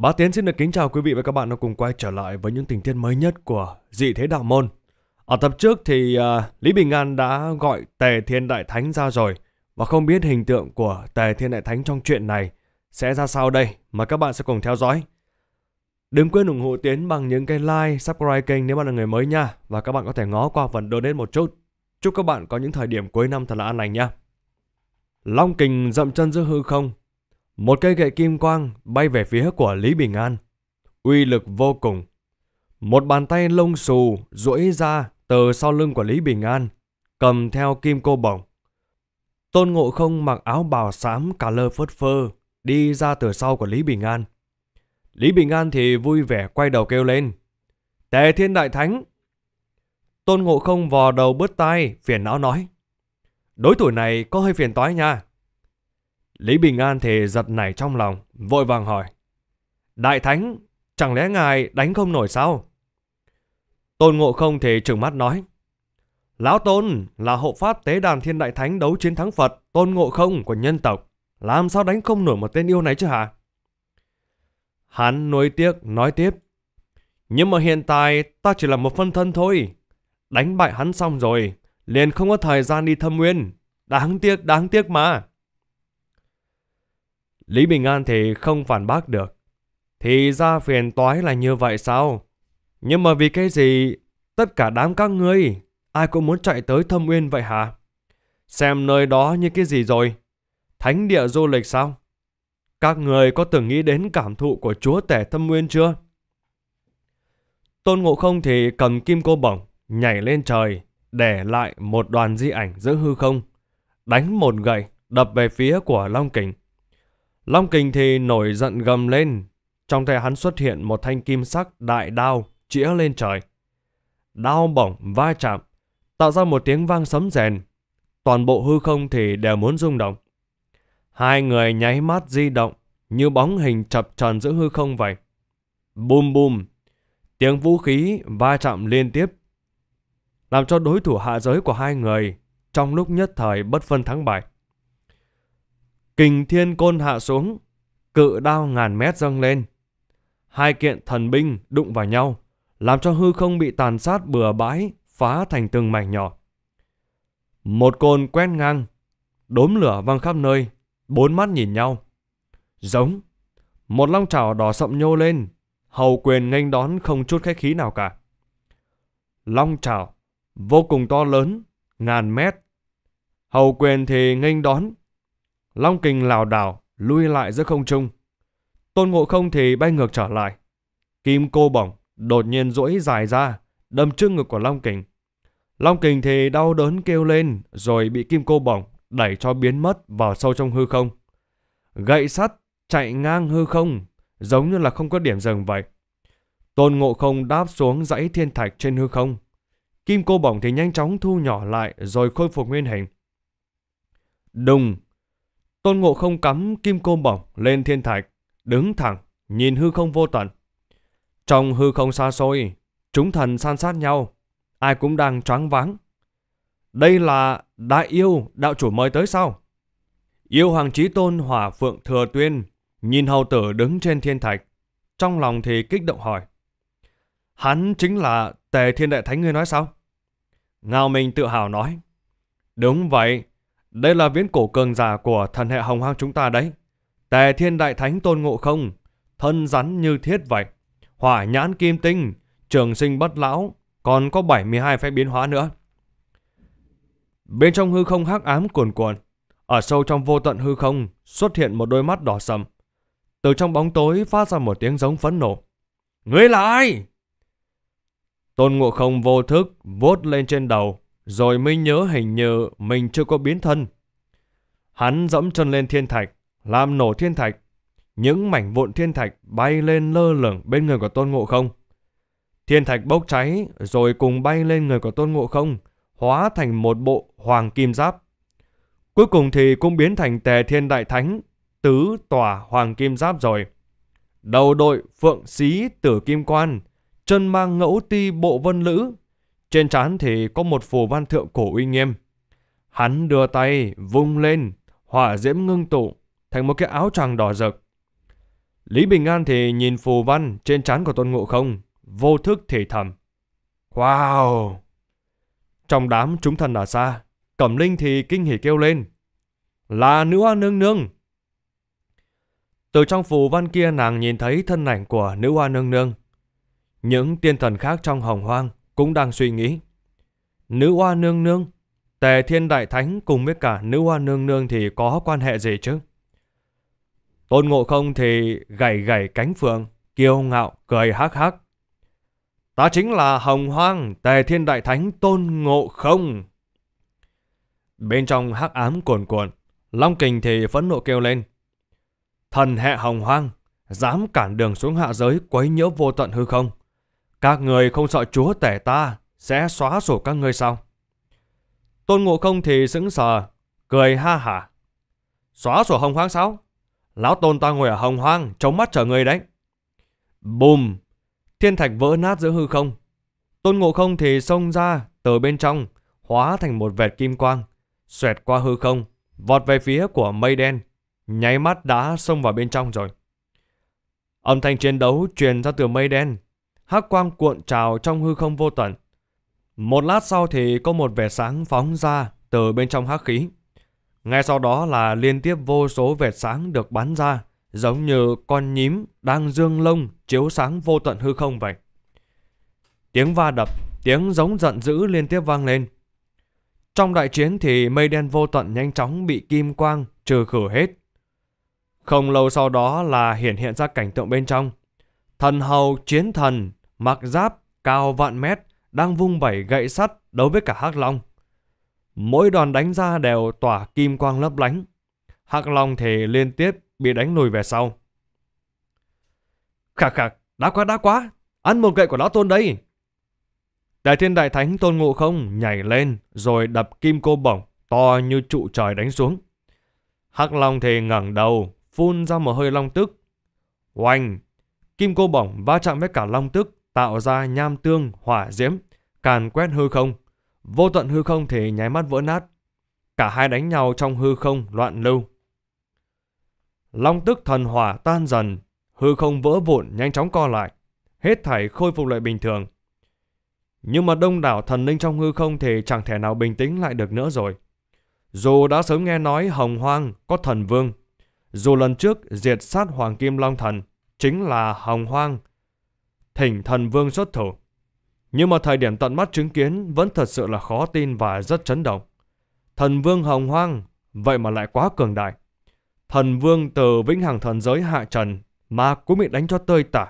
Bá Tiến xin được kính chào quý vị và các bạn đã cùng quay trở lại với những tình tiết mới nhất của Dị Thế Đạo Môn. Ở tập trước thì uh, Lý Bình An đã gọi Tề Thiên Đại Thánh ra rồi và không biết hình tượng của Tề Thiên Đại Thánh trong chuyện này sẽ ra sao đây mà các bạn sẽ cùng theo dõi. Đừng quên ủng hộ Tiến bằng những cái like, subscribe kênh nếu bạn là người mới nha và các bạn có thể ngó qua phần donate một chút. Chúc các bạn có những thời điểm cuối năm thật là an lành nha. Long kình dậm chân giữa hư không, một cây gậy kim quang bay về phía của Lý Bình An. Uy lực vô cùng. Một bàn tay lông xù duỗi ra từ sau lưng của Lý Bình An, cầm theo kim cô bổng. Tôn Ngộ Không mặc áo bào xám cả lơ phớt phơ, đi ra từ sau của Lý Bình An. Lý Bình An thì vui vẻ quay đầu kêu lên. Tề Thiên Đại Thánh! Tôn Ngộ Không vò đầu bứt tai, phiền não nói. Đối thủ này có hơi phiền toái nha. Lý Bình An thì giật nảy trong lòng, vội vàng hỏi. Đại Thánh, chẳng lẽ ngài đánh không nổi sao? Tôn Ngộ Không thì trừng mắt nói. Lão Tôn là hộ pháp tế đàn thiên đại thánh đấu chiến thắng Phật, Tôn Ngộ Không của nhân tộc. Làm sao đánh không nổi một tên yêu này chứ hả? Hắn nuối tiếc nói tiếp. Nhưng mà hiện tại ta chỉ là một phân thân thôi. Đánh bại hắn xong rồi, liền không có thời gian đi thâm nguyên. Đáng tiếc, đáng tiếc mà. Lý Bình An thì không phản bác được. Thì ra phiền toái là như vậy sao? Nhưng mà vì cái gì tất cả đám các ngươi ai cũng muốn chạy tới thâm uyên vậy hả? Xem nơi đó như cái gì rồi? Thánh địa du lịch sao? Các người có từng nghĩ đến cảm thụ của chúa tể thâm nguyên chưa? Tôn Ngộ Không thì cầm kim cô bổng, nhảy lên trời, để lại một đoàn di ảnh giữa hư không, đánh một gậy đập về phía của Long Kình. Long Kình thì nổi giận gầm lên, trong tay hắn xuất hiện một thanh kim sắc đại đao chĩa lên trời. Đao bổng va chạm, tạo ra một tiếng vang sấm rèn. Toàn bộ hư không thì đều muốn rung động. Hai người nháy mắt di động, như bóng hình chập tròn giữa hư không vậy. Bùm bùm, tiếng vũ khí va chạm liên tiếp. Làm cho đối thủ hạ giới của hai người trong lúc nhất thời bất phân thắng bại. Kình thiên côn hạ xuống, cự đao ngàn mét dâng lên. Hai kiện thần binh đụng vào nhau, làm cho hư không bị tàn sát bừa bãi, phá thành từng mảnh nhỏ. Một côn quét ngang, đốm lửa văng khắp nơi, bốn mắt nhìn nhau. Giống, một long chảo đỏ sậm nhô lên, hầu quyền nghênh đón không chút khách khí nào cả. Long chảo, vô cùng to lớn, ngàn mét. Hầu quyền thì nghênh đón, Long kình lảo đảo, lui lại giữa không trung. Tôn ngộ không thì bay ngược trở lại. Kim cô bổng đột nhiên duỗi dài ra, đâm trước ngực của Long kình. Long kình thì đau đớn kêu lên rồi bị kim cô bổng đẩy cho biến mất vào sâu trong hư không. Gậy sắt chạy ngang hư không, giống như là không có điểm dừng vậy. Tôn Ngộ Không đáp xuống dãy thiên thạch trên hư không. Kim cô bổng thì nhanh chóng thu nhỏ lại rồi khôi phục nguyên hình. Đùng Tôn Ngộ không cắm kim côn bổng lên thiên thạch, đứng thẳng, nhìn hư không vô tận. Trong hư không xa xôi, chúng thần san sát nhau, ai cũng đang choáng váng. Đây là đại yêu đạo chủ mới tới sao? Yêu hoàng trí tôn hỏa phượng thừa tuyên, nhìn hầu tử đứng trên thiên thạch, trong lòng thì kích động hỏi. Hắn chính là tề thiên đại thánh ngươi nói sao? Ngao mình tự hào nói. Đúng vậy, đây là viễn cổ cường giả của thần hệ hồng hoang chúng ta đấy. Tề thiên đại thánh tôn ngộ không, thân rắn như thiết vậy. Hỏa nhãn kim tinh, trường sinh bất lão, còn có 72 phép biến hóa nữa. Bên trong hư không hắc ám cuồn cuộn, ở sâu trong vô tận hư không xuất hiện một đôi mắt đỏ sầm. Từ trong bóng tối phát ra một tiếng giống phẫn nộ. Ngươi là ai? Tôn Ngộ Không vô thức vuốt lên trên đầu, rồi mới nhớ hình như mình chưa có biến thân. Hắn dẫm chân lên thiên thạch, làm nổ thiên thạch. Những mảnh vụn thiên thạch bay lên lơ lửng bên người của Tôn Ngộ Không. Thiên thạch bốc cháy rồi cùng bay lên người của Tôn Ngộ Không, hóa thành một bộ hoàng kim giáp. Cuối cùng thì cũng biến thành tề thiên đại thánh, tứ tòa hoàng kim giáp rồi. Đầu đội phượng xí tử kim quan, chân mang ngẫu ti bộ vân lữ, trên trán thì có một phù văn thượng cổ uy nghiêm. Hắn đưa tay vung lên, hỏa diễm ngưng tụ thành một cái áo choàng đỏ rực. Lý Bình An thì nhìn phù văn trên trán của Tôn Ngộ Không, vô thức thì thầm. Wow! Trong đám chúng thần ở xa, Cẩm Linh thì kinh hỉ kêu lên. Là nữ hoa nương nương! Từ trong phù văn kia nàng nhìn thấy thân ảnh của nữ hoa nương nương. Những tiên thần khác trong hồng hoang cũng đang suy nghĩ. Nữ hoa nương nương, tề thiên đại thánh cùng với cả nữ hoa nương nương thì có quan hệ gì chứ? Tôn ngộ không thì gảy gảy cánh phượng, kiêu ngạo, cười hắc hắc. Ta chính là hồng hoang tề thiên đại thánh tôn ngộ không. Bên trong hắc ám cuồn cuộn, Long Kình thì phẫn nộ kêu lên. Thần hệ hồng hoang, dám cản đường xuống hạ giới quấy nhiễu vô tận hư không? Các người không sợ chúa tể ta sẽ xóa sổ các ngươi sao? Tôn Ngộ Không thì sững sờ, cười ha hả. Xóa sổ hồng hoang sao? Lão Tôn ta ngồi ở hồng hoang, chống mắt chờ người đấy. Bùm! Thiên thạch vỡ nát giữa hư không. Tôn Ngộ Không thì xông ra từ bên trong, hóa thành một vệt kim quang, xoẹt qua hư không, vọt về phía của mây đen, nháy mắt đã xông vào bên trong rồi. Âm thanh chiến đấu truyền ra từ mây đen, hắc quang cuộn trào trong hư không vô tận. Một lát sau thì có một vệt sáng phóng ra từ bên trong hắc khí. Ngay sau đó là liên tiếp vô số vệt sáng được bắn ra, giống như con nhím đang dương lông chiếu sáng vô tận hư không vậy. Tiếng va đập, tiếng giống giận dữ liên tiếp vang lên. Trong đại chiến thì mây đen vô tận nhanh chóng bị kim quang trừ khử hết. Không lâu sau đó là hiện hiện ra cảnh tượng bên trong. Thần hầu chiến thần mặc giáp cao vạn mét, đang vung vẩy gậy sắt đấu với cả Hắc Long. Mỗi đòn đánh ra đều tỏa kim quang lấp lánh. Hắc Long thì liên tiếp bị đánh lùi về sau. Khạc khạc, đã quá đã quá, ăn một gậy của lão tôn đây. Đại thiên đại thánh tôn ngộ không nhảy lên rồi đập kim cô bổng to như trụ trời đánh xuống. Hắc Long thì ngẩng đầu, phun ra một hơi long tức. Oanh! Kim cô bổng va chạm với cả long tức, tạo ra nham tương, hỏa diễm, càn quét hư không. Vô tận hư không thì nháy mắt vỡ nát. Cả hai đánh nhau trong hư không loạn lưu. Long tức thần hỏa tan dần, hư không vỡ vụn nhanh chóng co lại, hết thảy khôi phục lại bình thường. Nhưng mà đông đảo thần linh trong hư không thì chẳng thể nào bình tĩnh lại được nữa rồi. Dù đã sớm nghe nói Hồng Hoang có thần vương, dù lần trước diệt sát Hoàng Kim Long Thần chính là Hồng Hoang thỉnh thần vương xuất thủ. Nhưng mà thời điểm tận mắt chứng kiến vẫn thật sự là khó tin và rất chấn động. Thần vương hồng hoang, vậy mà lại quá cường đại. Thần vương từ vĩnh hằng thần giới hạ trần mà cũng bị đánh cho tơi tả.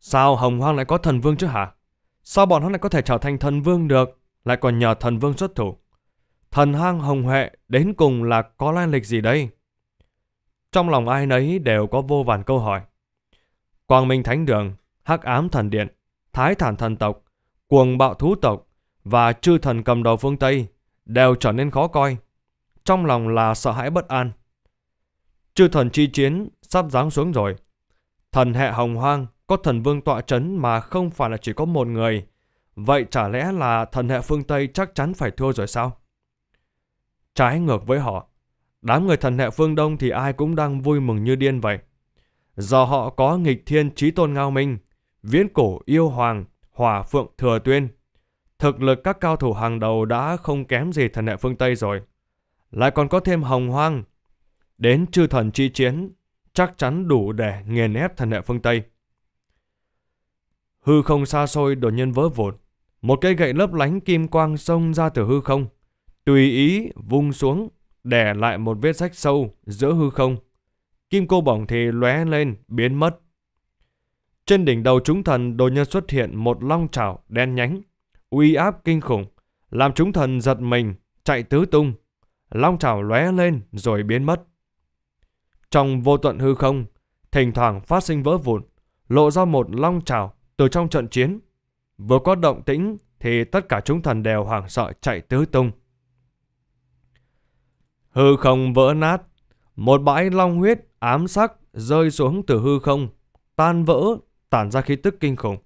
Sao hồng hoang lại có thần vương chứ hả? Sao bọn hắn lại có thể trở thành thần vương được, lại còn nhờ thần vương xuất thủ? Thần hang hồng huệ đến cùng là có lai lịch gì đây? Trong lòng ai nấy đều có vô vàn câu hỏi. Quang Minh Thánh Đường, Hắc Ám Thần Điện, Thái Thản Thần Tộc, Cuồng Bạo Thú Tộc và Chư Thần cầm đầu phương Tây đều trở nên khó coi. Trong lòng là sợ hãi bất an. Chư Thần chi chiến sắp giáng xuống rồi. Thần hệ hồng hoang có thần vương tọa chấn mà không phải là chỉ có một người. Vậy chả lẽ là thần hệ phương Tây chắc chắn phải thua rồi sao? Trái ngược với họ, đám người thần hệ phương Đông thì ai cũng đang vui mừng như điên vậy do họ có nghịch thiên trí tôn ngao minh, viễn cổ yêu hoàng, hỏa phượng thừa tuyên. Thực lực các cao thủ hàng đầu đã không kém gì thần hệ phương Tây rồi. Lại còn có thêm hồng hoang. Đến chư thần chi chiến, chắc chắn đủ để nghiền ép thần hệ phương Tây. Hư không xa xôi đột nhiên vỡ vụn. Một cây gậy lấp lánh kim quang xông ra từ hư không. Tùy ý vung xuống, để lại một vết rách sâu giữa hư không kim cô bổng thì lóe lên, biến mất. Trên đỉnh đầu chúng thần đột nhiên xuất hiện một long trảo đen nhánh, uy áp kinh khủng, làm chúng thần giật mình, chạy tứ tung. Long trảo lóe lên rồi biến mất. Trong vô tận hư không, thỉnh thoảng phát sinh vỡ vụn, lộ ra một long trảo từ trong trận chiến. Vừa có động tĩnh thì tất cả chúng thần đều hoảng sợ chạy tứ tung. Hư không vỡ nát, một bãi long huyết ám sắc rơi xuống từ hư không, tan vỡ, tản ra khí tức kinh khủng.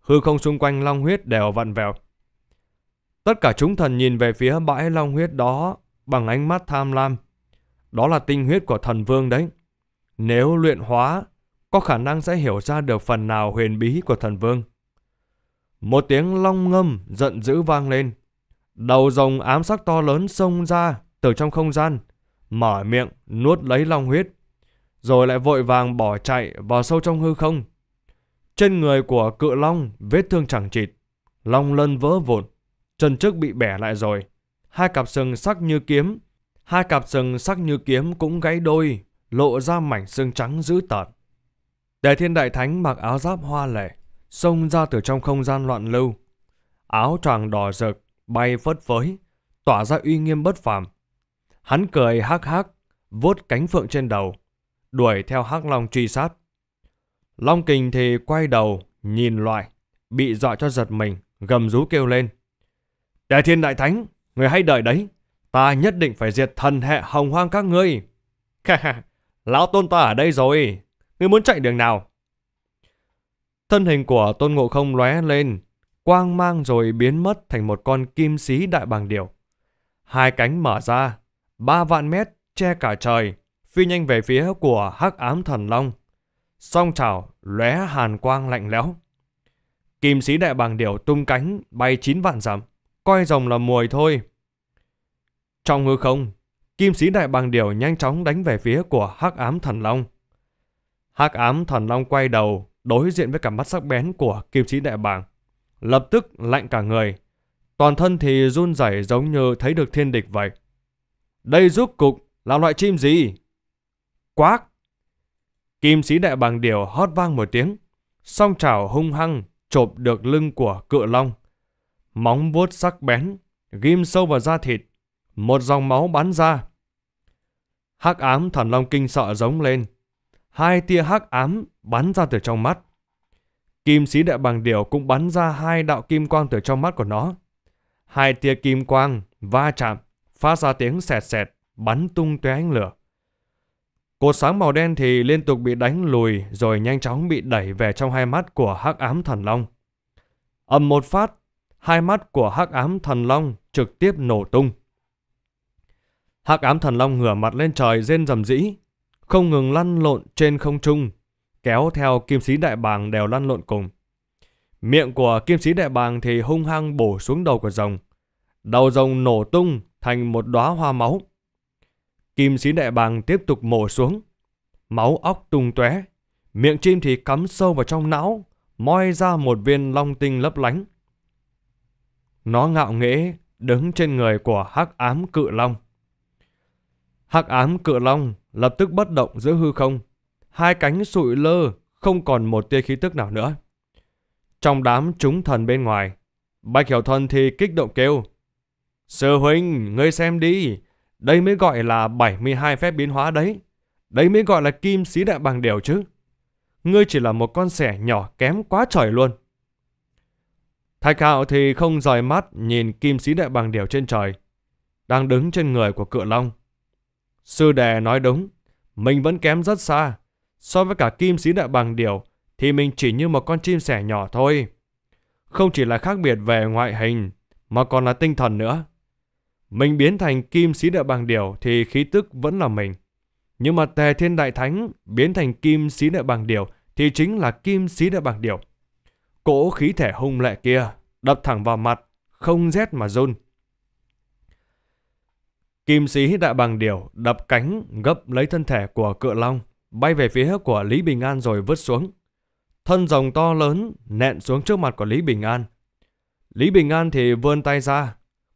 Hư không xung quanh long huyết đều vặn vẹo. Tất cả chúng thần nhìn về phía bãi long huyết đó bằng ánh mắt tham lam. Đó là tinh huyết của thần vương đấy. Nếu luyện hóa, có khả năng sẽ hiểu ra được phần nào huyền bí của thần vương. Một tiếng long ngâm giận dữ vang lên. Đầu rồng ám sắc to lớn xông ra từ trong không gian, mở miệng nuốt lấy long huyết, rồi lại vội vàng bỏ chạy vào sâu trong hư không. Trên người của cự long vết thương chẳng chịt, long lân vỡ vụn, chân trước bị bẻ lại rồi, hai cặp sừng sắc như kiếm, hai cặp sừng sắc như kiếm cũng gãy đôi, lộ ra mảnh xương trắng dữ tợn. Đề Thiên Đại Thánh mặc áo giáp hoa lệ, xông ra từ trong không gian loạn lưu. Áo choàng đỏ rực, bay phất phới, tỏa ra uy nghiêm bất phàm. Hắn cười hắc hắc, vuốt cánh phượng trên đầu, đuổi theo hắc long truy sát. Long kình thì quay đầu, nhìn loại, bị dọa cho giật mình, gầm rú kêu lên. Đại thiên đại thánh, người hay đợi đấy, ta nhất định phải diệt thần hệ hồng hoang các ngươi. lão tôn ta ở đây rồi, ngươi muốn chạy đường nào? Thân hình của tôn ngộ không lóe lên, quang mang rồi biến mất thành một con kim sĩ đại bàng điểu. Hai cánh mở ra, ba vạn mét che cả trời, phi nhanh về phía của hắc ám thần long. Song chảo lóe hàn quang lạnh lẽo. Kim sĩ đại bàng điểu tung cánh bay chín vạn dặm, coi rồng là mồi thôi. Trong hư không, kim sĩ đại bàng điểu nhanh chóng đánh về phía của hắc ám thần long. Hắc ám thần long quay đầu, đối diện với cặp mắt sắc bén của kim sĩ đại bàng. Lập tức lạnh cả người, toàn thân thì run rẩy giống như thấy được thiên địch vậy. Đây rút cục là loại chim gì? Quác! Kim sĩ đại bàng điều hót vang một tiếng. Song chảo hung hăng chộp được lưng của cự long. Móng vuốt sắc bén, ghim sâu vào da thịt. Một dòng máu bắn ra. Hắc ám thần long kinh sợ giống lên. Hai tia hắc ám bắn ra từ trong mắt. Kim sĩ đại bàng điều cũng bắn ra hai đạo kim quang từ trong mắt của nó. Hai tia kim quang va chạm phát ra tiếng sẹt sẹt, bắn tung tóe ánh lửa. Cột sáng màu đen thì liên tục bị đánh lùi rồi nhanh chóng bị đẩy về trong hai mắt của hắc ám thần long. Ầm một phát, hai mắt của hắc ám thần long trực tiếp nổ tung. Hắc ám thần long ngửa mặt lên trời rên rầm rĩ, không ngừng lăn lộn trên không trung, kéo theo kim sĩ đại bàng đều lăn lộn cùng. Miệng của kim sĩ đại bàng thì hung hăng bổ xuống đầu của rồng. Đầu rồng nổ tung, thành một đóa hoa máu. Kim sĩ đại bàng tiếp tục mổ xuống, máu óc tung tóe, miệng chim thì cắm sâu vào trong não, moi ra một viên long tinh lấp lánh. Nó ngạo nghễ đứng trên người của hắc ám cự long. Hắc ám cự long lập tức bất động giữa hư không, hai cánh sụi lơ, không còn một tia khí tức nào nữa. Trong đám chúng thần bên ngoài, Bạch Hiểu Thuần thì kích động kêu. Sư huynh, ngươi xem đi, đây mới gọi là 72 phép biến hóa đấy. đây mới gọi là kim xí đại bằng đều chứ. Ngươi chỉ là một con sẻ nhỏ kém quá trời luôn. Thạch hạo thì không rời mắt nhìn kim xí đại bằng đều trên trời, đang đứng trên người của cự long. Sư đệ nói đúng, mình vẫn kém rất xa. So với cả kim xí đại bằng điều thì mình chỉ như một con chim sẻ nhỏ thôi. Không chỉ là khác biệt về ngoại hình, mà còn là tinh thần nữa. Mình biến thành kim sĩ đại bằng điểu thì khí tức vẫn là mình. Nhưng mà tề thiên đại thánh biến thành kim sĩ đại bằng điểu thì chính là kim sĩ đại bằng điểu. Cỗ khí thể hung lệ kia đập thẳng vào mặt, không rét mà run. Kim sĩ đại bằng điểu đập cánh gấp lấy thân thể của cự long, bay về phía của Lý Bình An rồi vứt xuống. Thân rồng to lớn nện xuống trước mặt của Lý Bình An. Lý Bình An thì vươn tay ra,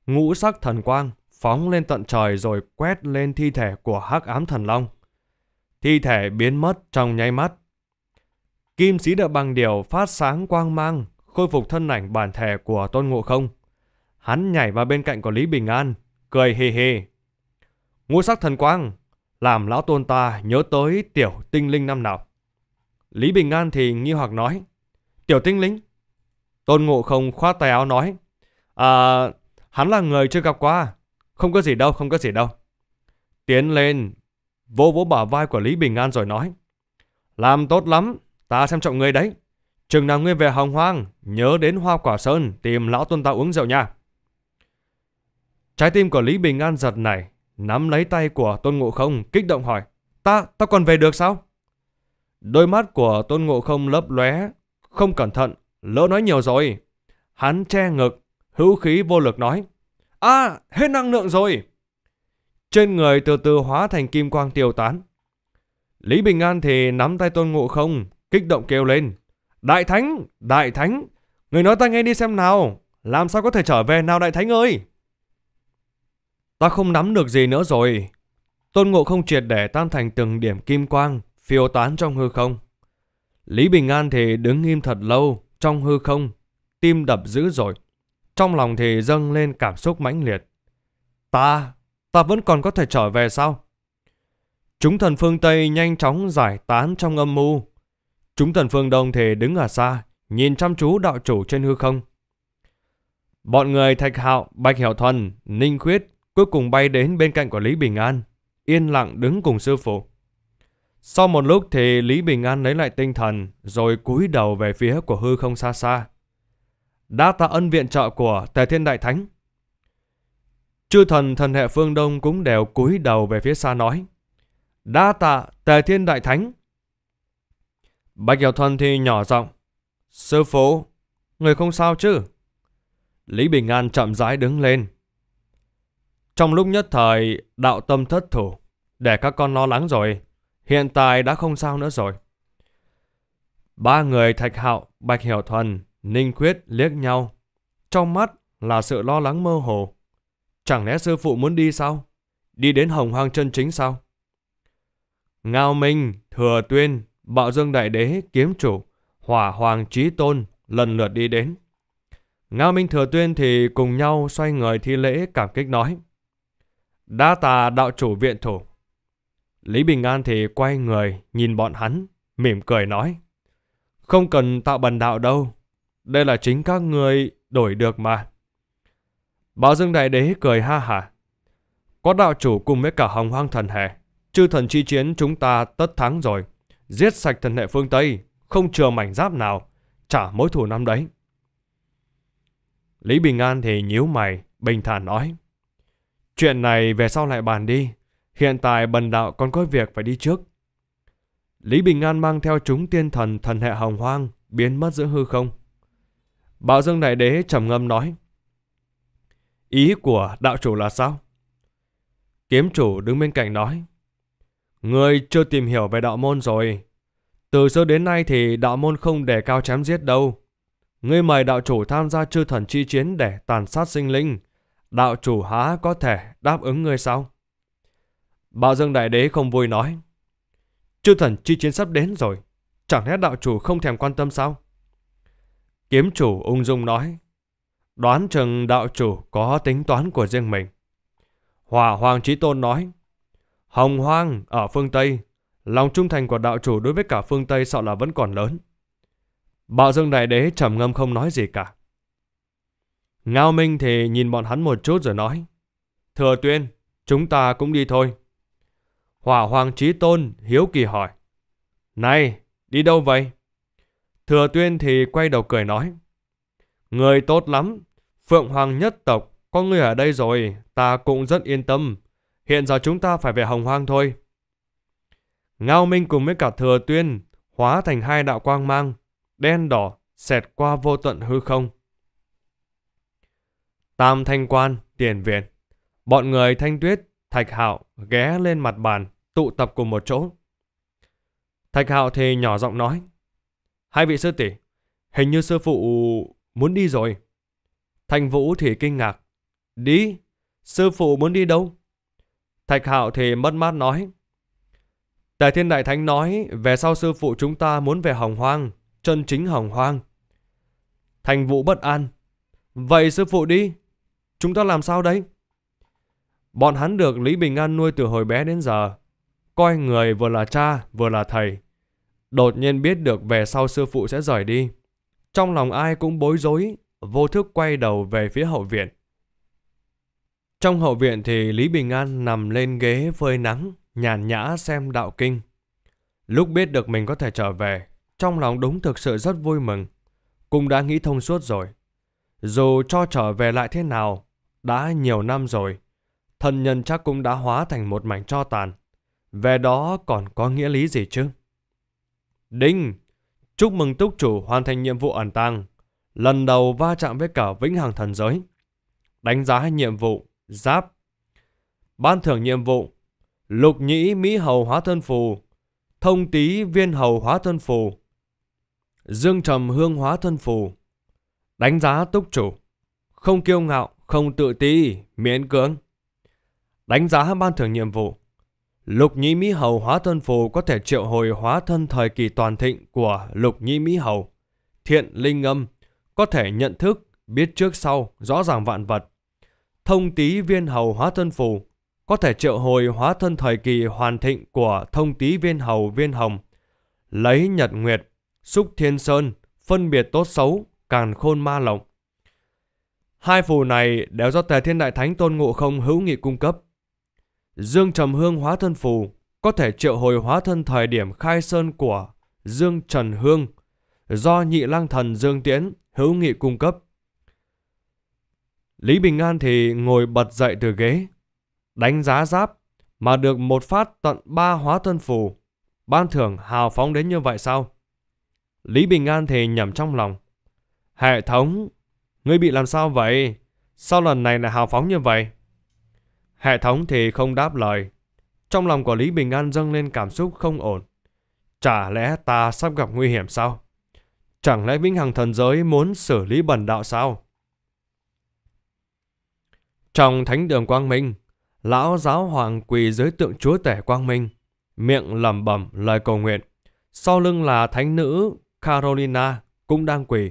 ngũ sắc thần quang phóng lên tận trời rồi quét lên thi thể của hắc ám thần long. Thi thể biến mất trong nháy mắt. Kim sĩ đợi bằng điều phát sáng quang mang, khôi phục thân ảnh bản thể của Tôn Ngộ Không. Hắn nhảy vào bên cạnh của Lý Bình An, cười hề hề. Ngũ sắc thần quang, làm lão tôn ta nhớ tới tiểu tinh linh năm nào. Lý Bình An thì nghi hoặc nói, tiểu tinh linh. Tôn Ngộ Không khoát tay áo nói, à, Hắn là người chưa gặp qua. Không có gì đâu, không có gì đâu. Tiến lên, vô vỗ bả vai của Lý Bình An rồi nói. Làm tốt lắm, ta xem trọng người đấy. Chừng nào ngươi về hồng hoang, nhớ đến hoa quả sơn tìm lão tôn ta uống rượu nha. Trái tim của Lý Bình An giật này, nắm lấy tay của Tôn Ngộ Không, kích động hỏi. Ta, ta còn về được sao? Đôi mắt của Tôn Ngộ Không lấp lóe, không cẩn thận, lỡ nói nhiều rồi. Hắn che ngực, Hữu khí vô lực nói À hết năng lượng rồi Trên người từ từ hóa thành kim quang tiêu tán Lý Bình An thì nắm tay tôn ngộ không Kích động kêu lên Đại Thánh, Đại Thánh Người nói ta nghe đi xem nào Làm sao có thể trở về nào Đại Thánh ơi Ta không nắm được gì nữa rồi Tôn ngộ không triệt để tan thành từng điểm kim quang Phiêu tán trong hư không Lý Bình An thì đứng im thật lâu Trong hư không Tim đập dữ rồi trong lòng thì dâng lên cảm xúc mãnh liệt. Ta, ta vẫn còn có thể trở về sao? Chúng thần phương Tây nhanh chóng giải tán trong âm mưu. Chúng thần phương Đông thì đứng ở xa, nhìn chăm chú đạo chủ trên hư không. Bọn người Thạch Hạo, Bạch Hiểu Thuần, Ninh Khuyết cuối cùng bay đến bên cạnh của Lý Bình An, yên lặng đứng cùng sư phụ. Sau một lúc thì Lý Bình An lấy lại tinh thần rồi cúi đầu về phía của hư không xa xa đã tạ ân viện trợ của Tề Thiên Đại Thánh. Chư thần thần hệ phương Đông cũng đều cúi đầu về phía xa nói. Đa tạ Tề Thiên Đại Thánh. Bạch Hiểu Thuần thì nhỏ giọng Sư phụ, người không sao chứ? Lý Bình An chậm rãi đứng lên. Trong lúc nhất thời, đạo tâm thất thủ. Để các con lo lắng rồi. Hiện tại đã không sao nữa rồi. Ba người Thạch Hạo, Bạch Hiểu Thuần, Ninh Khuyết liếc nhau. Trong mắt là sự lo lắng mơ hồ. Chẳng lẽ sư phụ muốn đi sao? Đi đến hồng hoang chân chính sao? Ngao Minh, Thừa Tuyên, Bạo Dương Đại Đế, Kiếm Chủ, Hỏa Hoàng Trí Tôn lần lượt đi đến. Ngao Minh Thừa Tuyên thì cùng nhau xoay người thi lễ cảm kích nói. Đa tà đạo chủ viện thủ. Lý Bình An thì quay người nhìn bọn hắn, mỉm cười nói. Không cần tạo bần đạo đâu, đây là chính các người đổi được mà. Bảo Dương Đại Đế cười ha hả. Có đạo chủ cùng với cả hồng hoang thần hệ. Chư thần chi chiến chúng ta tất thắng rồi. Giết sạch thần hệ phương Tây. Không chừa mảnh giáp nào. Trả mối thù năm đấy. Lý Bình An thì nhíu mày. Bình thản nói. Chuyện này về sau lại bàn đi. Hiện tại bần đạo còn có việc phải đi trước. Lý Bình An mang theo chúng tiên thần thần hệ hồng hoang biến mất giữa hư không. Bảo Dương Đại Đế trầm ngâm nói. Ý của đạo chủ là sao? Kiếm chủ đứng bên cạnh nói. người chưa tìm hiểu về đạo môn rồi. Từ xưa đến nay thì đạo môn không để cao chém giết đâu. Ngươi mời đạo chủ tham gia chư thần chi chiến để tàn sát sinh linh. Đạo chủ há có thể đáp ứng ngươi sao? Bảo Dương Đại Đế không vui nói. Chư thần chi chiến sắp đến rồi. Chẳng lẽ đạo chủ không thèm quan tâm sao? Kiếm chủ ung dung nói. Đoán chừng đạo chủ có tính toán của riêng mình. hòa Hoàng Trí Tôn nói. Hồng Hoang ở phương Tây, lòng trung thành của đạo chủ đối với cả phương Tây sợ là vẫn còn lớn. Bạo Dương Đại Đế trầm ngâm không nói gì cả. Ngao Minh thì nhìn bọn hắn một chút rồi nói. Thừa Tuyên, chúng ta cũng đi thôi. Hỏa Hoàng Trí Tôn hiếu kỳ hỏi. Này, đi đâu vậy? Thừa Tuyên thì quay đầu cười nói. Người tốt lắm, Phượng Hoàng nhất tộc, có người ở đây rồi, ta cũng rất yên tâm. Hiện giờ chúng ta phải về Hồng Hoang thôi. Ngao Minh cùng với cả Thừa Tuyên hóa thành hai đạo quang mang, đen đỏ, xẹt qua vô tận hư không. Tam Thanh Quan, Tiền Viện. Bọn người Thanh Tuyết, Thạch Hạo ghé lên mặt bàn, tụ tập cùng một chỗ. Thạch Hạo thì nhỏ giọng nói. Hai vị sư tỷ, hình như sư phụ muốn đi rồi. Thành Vũ thì kinh ngạc. Đi? Sư phụ muốn đi đâu? Thạch Hạo thì mất mát nói. Tài Thiên Đại Thánh nói về sau sư phụ chúng ta muốn về Hồng Hoang, chân chính Hồng Hoang. Thành Vũ bất an. Vậy sư phụ đi, chúng ta làm sao đấy? Bọn hắn được Lý Bình An nuôi từ hồi bé đến giờ, coi người vừa là cha vừa là thầy. Đột nhiên biết được về sau sư phụ sẽ rời đi. Trong lòng ai cũng bối rối, vô thức quay đầu về phía hậu viện. Trong hậu viện thì Lý Bình An nằm lên ghế phơi nắng, nhàn nhã xem đạo kinh. Lúc biết được mình có thể trở về, trong lòng đúng thực sự rất vui mừng. Cũng đã nghĩ thông suốt rồi. Dù cho trở về lại thế nào, đã nhiều năm rồi, thân nhân chắc cũng đã hóa thành một mảnh tro tàn. Về đó còn có nghĩa lý gì chứ? Đinh, chúc mừng túc chủ hoàn thành nhiệm vụ ẩn tàng, lần đầu va chạm với cả vĩnh hằng thần giới. Đánh giá nhiệm vụ, giáp. Ban thưởng nhiệm vụ, lục nhĩ mỹ hầu hóa thân phù, thông tý viên hầu hóa thân phù, dương trầm hương hóa thân phù. Đánh giá túc chủ, không kiêu ngạo, không tự ti, miễn cưỡng. Đánh giá ban thưởng nhiệm vụ, Lục Nhĩ Mỹ Hầu hóa thân phù có thể triệu hồi hóa thân thời kỳ toàn thịnh của Lục Nhĩ Mỹ Hầu. Thiện linh âm, có thể nhận thức, biết trước sau, rõ ràng vạn vật. Thông tý viên hầu hóa thân phù, có thể triệu hồi hóa thân thời kỳ hoàn thịnh của thông tý viên hầu viên hồng. Lấy nhật nguyệt, xúc thiên sơn, phân biệt tốt xấu, càn khôn ma lộng. Hai phù này đều do Tề Thiên Đại Thánh Tôn Ngộ Không hữu nghị cung cấp. Dương Trầm Hương hóa thân phù có thể triệu hồi hóa thân thời điểm khai sơn của Dương Trần Hương do nhị lang thần Dương Tiến hữu nghị cung cấp. Lý Bình An thì ngồi bật dậy từ ghế, đánh giá giáp mà được một phát tận ba hóa thân phù, ban thưởng hào phóng đến như vậy sao? Lý Bình An thì nhẩm trong lòng, hệ thống, ngươi bị làm sao vậy? Sao lần này lại hào phóng như vậy? Hệ thống thì không đáp lời. Trong lòng của Lý Bình An dâng lên cảm xúc không ổn. Chả lẽ ta sắp gặp nguy hiểm sao? Chẳng lẽ Vĩnh Hằng Thần Giới muốn xử lý bẩn đạo sao? Trong thánh đường Quang Minh, lão giáo hoàng quỳ dưới tượng chúa tể Quang Minh, miệng lẩm bẩm lời cầu nguyện. Sau lưng là thánh nữ Carolina cũng đang quỳ.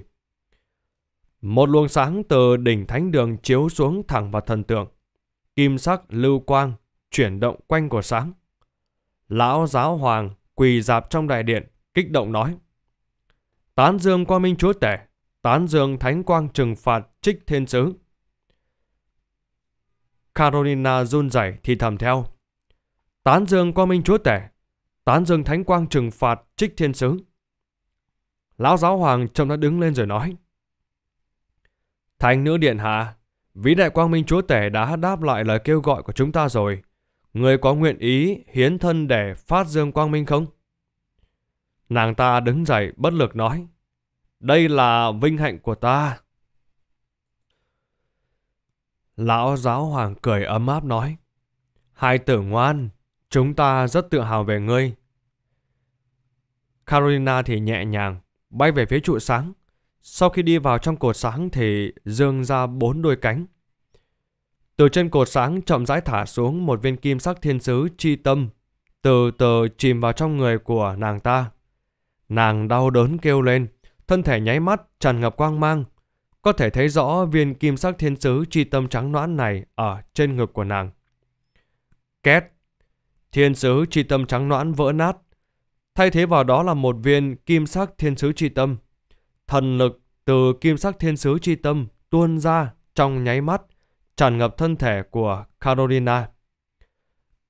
Một luồng sáng từ đỉnh thánh đường chiếu xuống thẳng vào thần tượng kim sắc lưu quang, chuyển động quanh của sáng. Lão giáo hoàng quỳ dạp trong đại điện, kích động nói. Tán dương qua minh chúa tể, tán dương thánh quang trừng phạt trích thiên sứ. Carolina run rẩy thì thầm theo. Tán dương qua minh chúa tể, tán dương thánh quang trừng phạt trích thiên sứ. Lão giáo hoàng chậm đã đứng lên rồi nói. Thánh nữ điện hạ, Vĩ đại quang minh chúa tể đã đáp lại lời kêu gọi của chúng ta rồi. Người có nguyện ý hiến thân để phát dương quang minh không? Nàng ta đứng dậy bất lực nói. Đây là vinh hạnh của ta. Lão giáo hoàng cười ấm áp nói. Hai tử ngoan, chúng ta rất tự hào về ngươi. Carolina thì nhẹ nhàng bay về phía trụ sáng, sau khi đi vào trong cột sáng thì dương ra bốn đôi cánh. Từ trên cột sáng chậm rãi thả xuống một viên kim sắc thiên sứ chi tâm, từ từ chìm vào trong người của nàng ta. Nàng đau đớn kêu lên, thân thể nháy mắt tràn ngập quang mang. Có thể thấy rõ viên kim sắc thiên sứ chi tâm trắng noãn này ở trên ngực của nàng. Két, thiên sứ chi tâm trắng noãn vỡ nát, thay thế vào đó là một viên kim sắc thiên sứ chi tâm. Thần lực từ kim sắc thiên sứ chi tâm tuôn ra trong nháy mắt, tràn ngập thân thể của Carolina.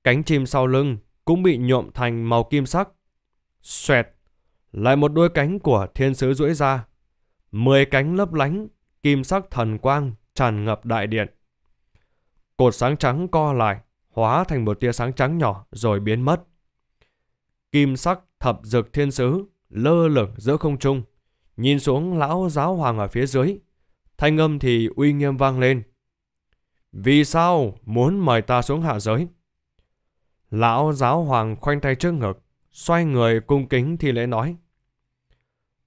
Cánh chim sau lưng cũng bị nhuộm thành màu kim sắc. Xoẹt, lại một đôi cánh của thiên sứ duỗi ra. Mười cánh lấp lánh, kim sắc thần quang tràn ngập đại điện. Cột sáng trắng co lại, hóa thành một tia sáng trắng nhỏ rồi biến mất. Kim sắc thập dực thiên sứ lơ lửng giữa không trung Nhìn xuống lão giáo hoàng ở phía dưới, thanh âm thì uy nghiêm vang lên. Vì sao muốn mời ta xuống hạ giới? Lão giáo hoàng khoanh tay trước ngực, xoay người cung kính thì lễ nói.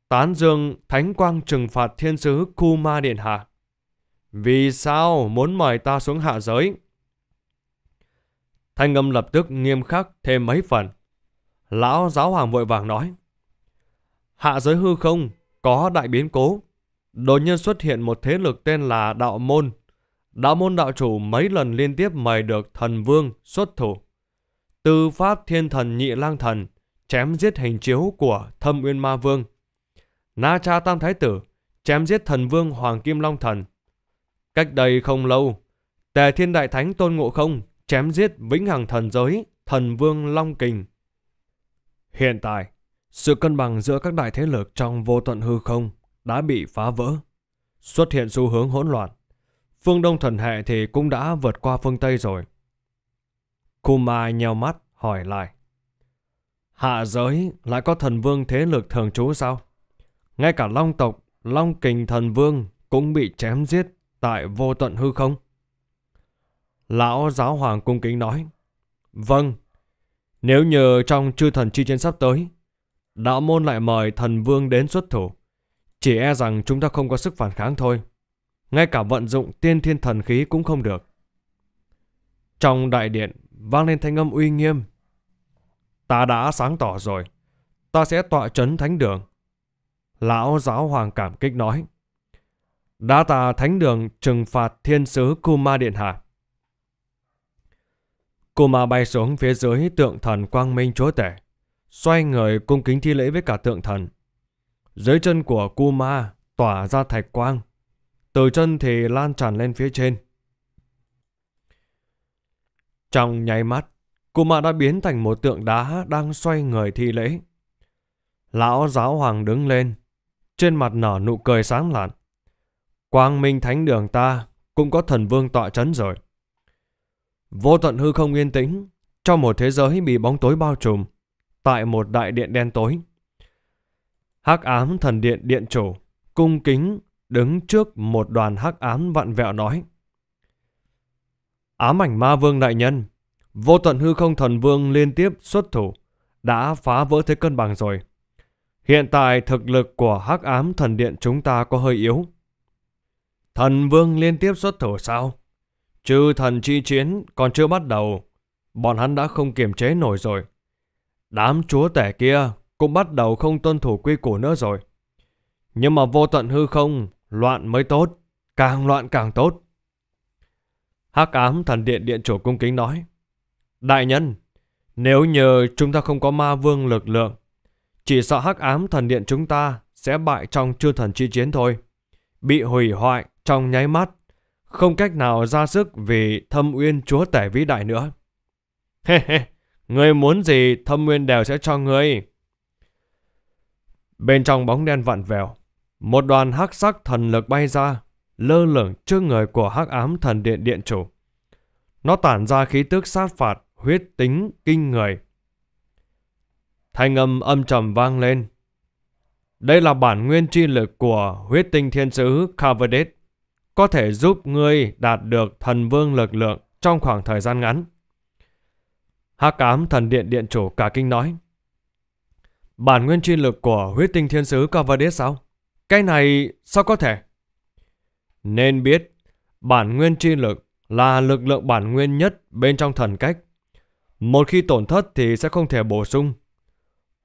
Tán dương thánh quang trừng phạt thiên sứ ma Điện Hạ. Vì sao muốn mời ta xuống hạ giới? Thanh âm lập tức nghiêm khắc thêm mấy phần. Lão giáo hoàng vội vàng nói. Hạ giới hư không có đại biến cố. Đột nhiên xuất hiện một thế lực tên là Đạo Môn. Đạo Môn Đạo Chủ mấy lần liên tiếp mời được thần vương xuất thủ. Tư pháp thiên thần nhị lang thần chém giết hình chiếu của thâm uyên ma vương. Na cha tam thái tử chém giết thần vương Hoàng Kim Long Thần. Cách đây không lâu, Tề Thiên Đại Thánh Tôn Ngộ Không chém giết vĩnh hằng thần giới thần vương Long Kình. Hiện tại, sự cân bằng giữa các đại thế lực trong vô tận hư không đã bị phá vỡ. Xuất hiện xu hướng hỗn loạn. Phương Đông thần hệ thì cũng đã vượt qua phương Tây rồi. Kuma nheo mắt hỏi lại. Hạ giới lại có thần vương thế lực thường trú sao? Ngay cả long tộc, long kình thần vương cũng bị chém giết tại vô tận hư không? Lão giáo hoàng cung kính nói. Vâng, nếu nhờ trong chư thần chi chiến sắp tới, Đạo môn lại mời thần vương đến xuất thủ. Chỉ e rằng chúng ta không có sức phản kháng thôi. Ngay cả vận dụng tiên thiên thần khí cũng không được. Trong đại điện vang lên thanh âm uy nghiêm. Ta đã sáng tỏ rồi. Ta sẽ tọa trấn thánh đường. Lão giáo hoàng cảm kích nói. Đã tà thánh đường trừng phạt thiên sứ Kuma Điện Hạ. Kuma bay xuống phía dưới tượng thần quang minh chúa tể. Xoay người cung kính thi lễ với cả tượng thần. Dưới chân của cu ma tỏa ra thạch quang. Từ chân thì lan tràn lên phía trên. Trong nháy mắt, cụ mạ đã biến thành một tượng đá đang xoay người thi lễ. Lão giáo hoàng đứng lên, trên mặt nở nụ cười sáng lạn. Quang minh thánh đường ta cũng có thần vương tọa chấn rồi. Vô tận hư không yên tĩnh, trong một thế giới bị bóng tối bao trùm tại một đại điện đen tối. Hắc ám thần điện điện chủ, cung kính đứng trước một đoàn hắc ám vặn vẹo nói. Ám ảnh ma vương đại nhân, vô tận hư không thần vương liên tiếp xuất thủ, đã phá vỡ thế cân bằng rồi. Hiện tại thực lực của hắc ám thần điện chúng ta có hơi yếu. Thần vương liên tiếp xuất thủ sao? Trừ thần chi chiến còn chưa bắt đầu, bọn hắn đã không kiềm chế nổi rồi. Đám chúa tể kia cũng bắt đầu không tuân thủ quy củ nữa rồi. Nhưng mà vô tận hư không, loạn mới tốt, càng loạn càng tốt. Hắc ám thần điện điện chủ cung kính nói, Đại nhân, nếu nhờ chúng ta không có ma vương lực lượng, chỉ sợ hắc ám thần điện chúng ta sẽ bại trong chư thần chi chiến thôi. Bị hủy hoại trong nháy mắt, không cách nào ra sức vì thâm uyên chúa tể vĩ đại nữa. He he, Ngươi muốn gì thâm nguyên đều sẽ cho ngươi. Bên trong bóng đen vặn vẹo, một đoàn hắc sắc thần lực bay ra, lơ lửng trước người của hắc ám thần điện điện chủ. Nó tản ra khí tức sát phạt, huyết tính, kinh người. Thanh âm âm trầm vang lên. Đây là bản nguyên tri lực của huyết tinh thiên sứ Kavadet, có thể giúp ngươi đạt được thần vương lực lượng trong khoảng thời gian ngắn. Hắc ám thần điện điện chủ cả kinh nói. Bản nguyên chi lực của huyết tinh thiên sứ Cavadis sao? Cái này sao có thể? Nên biết, bản nguyên chi lực là lực lượng bản nguyên nhất bên trong thần cách. Một khi tổn thất thì sẽ không thể bổ sung.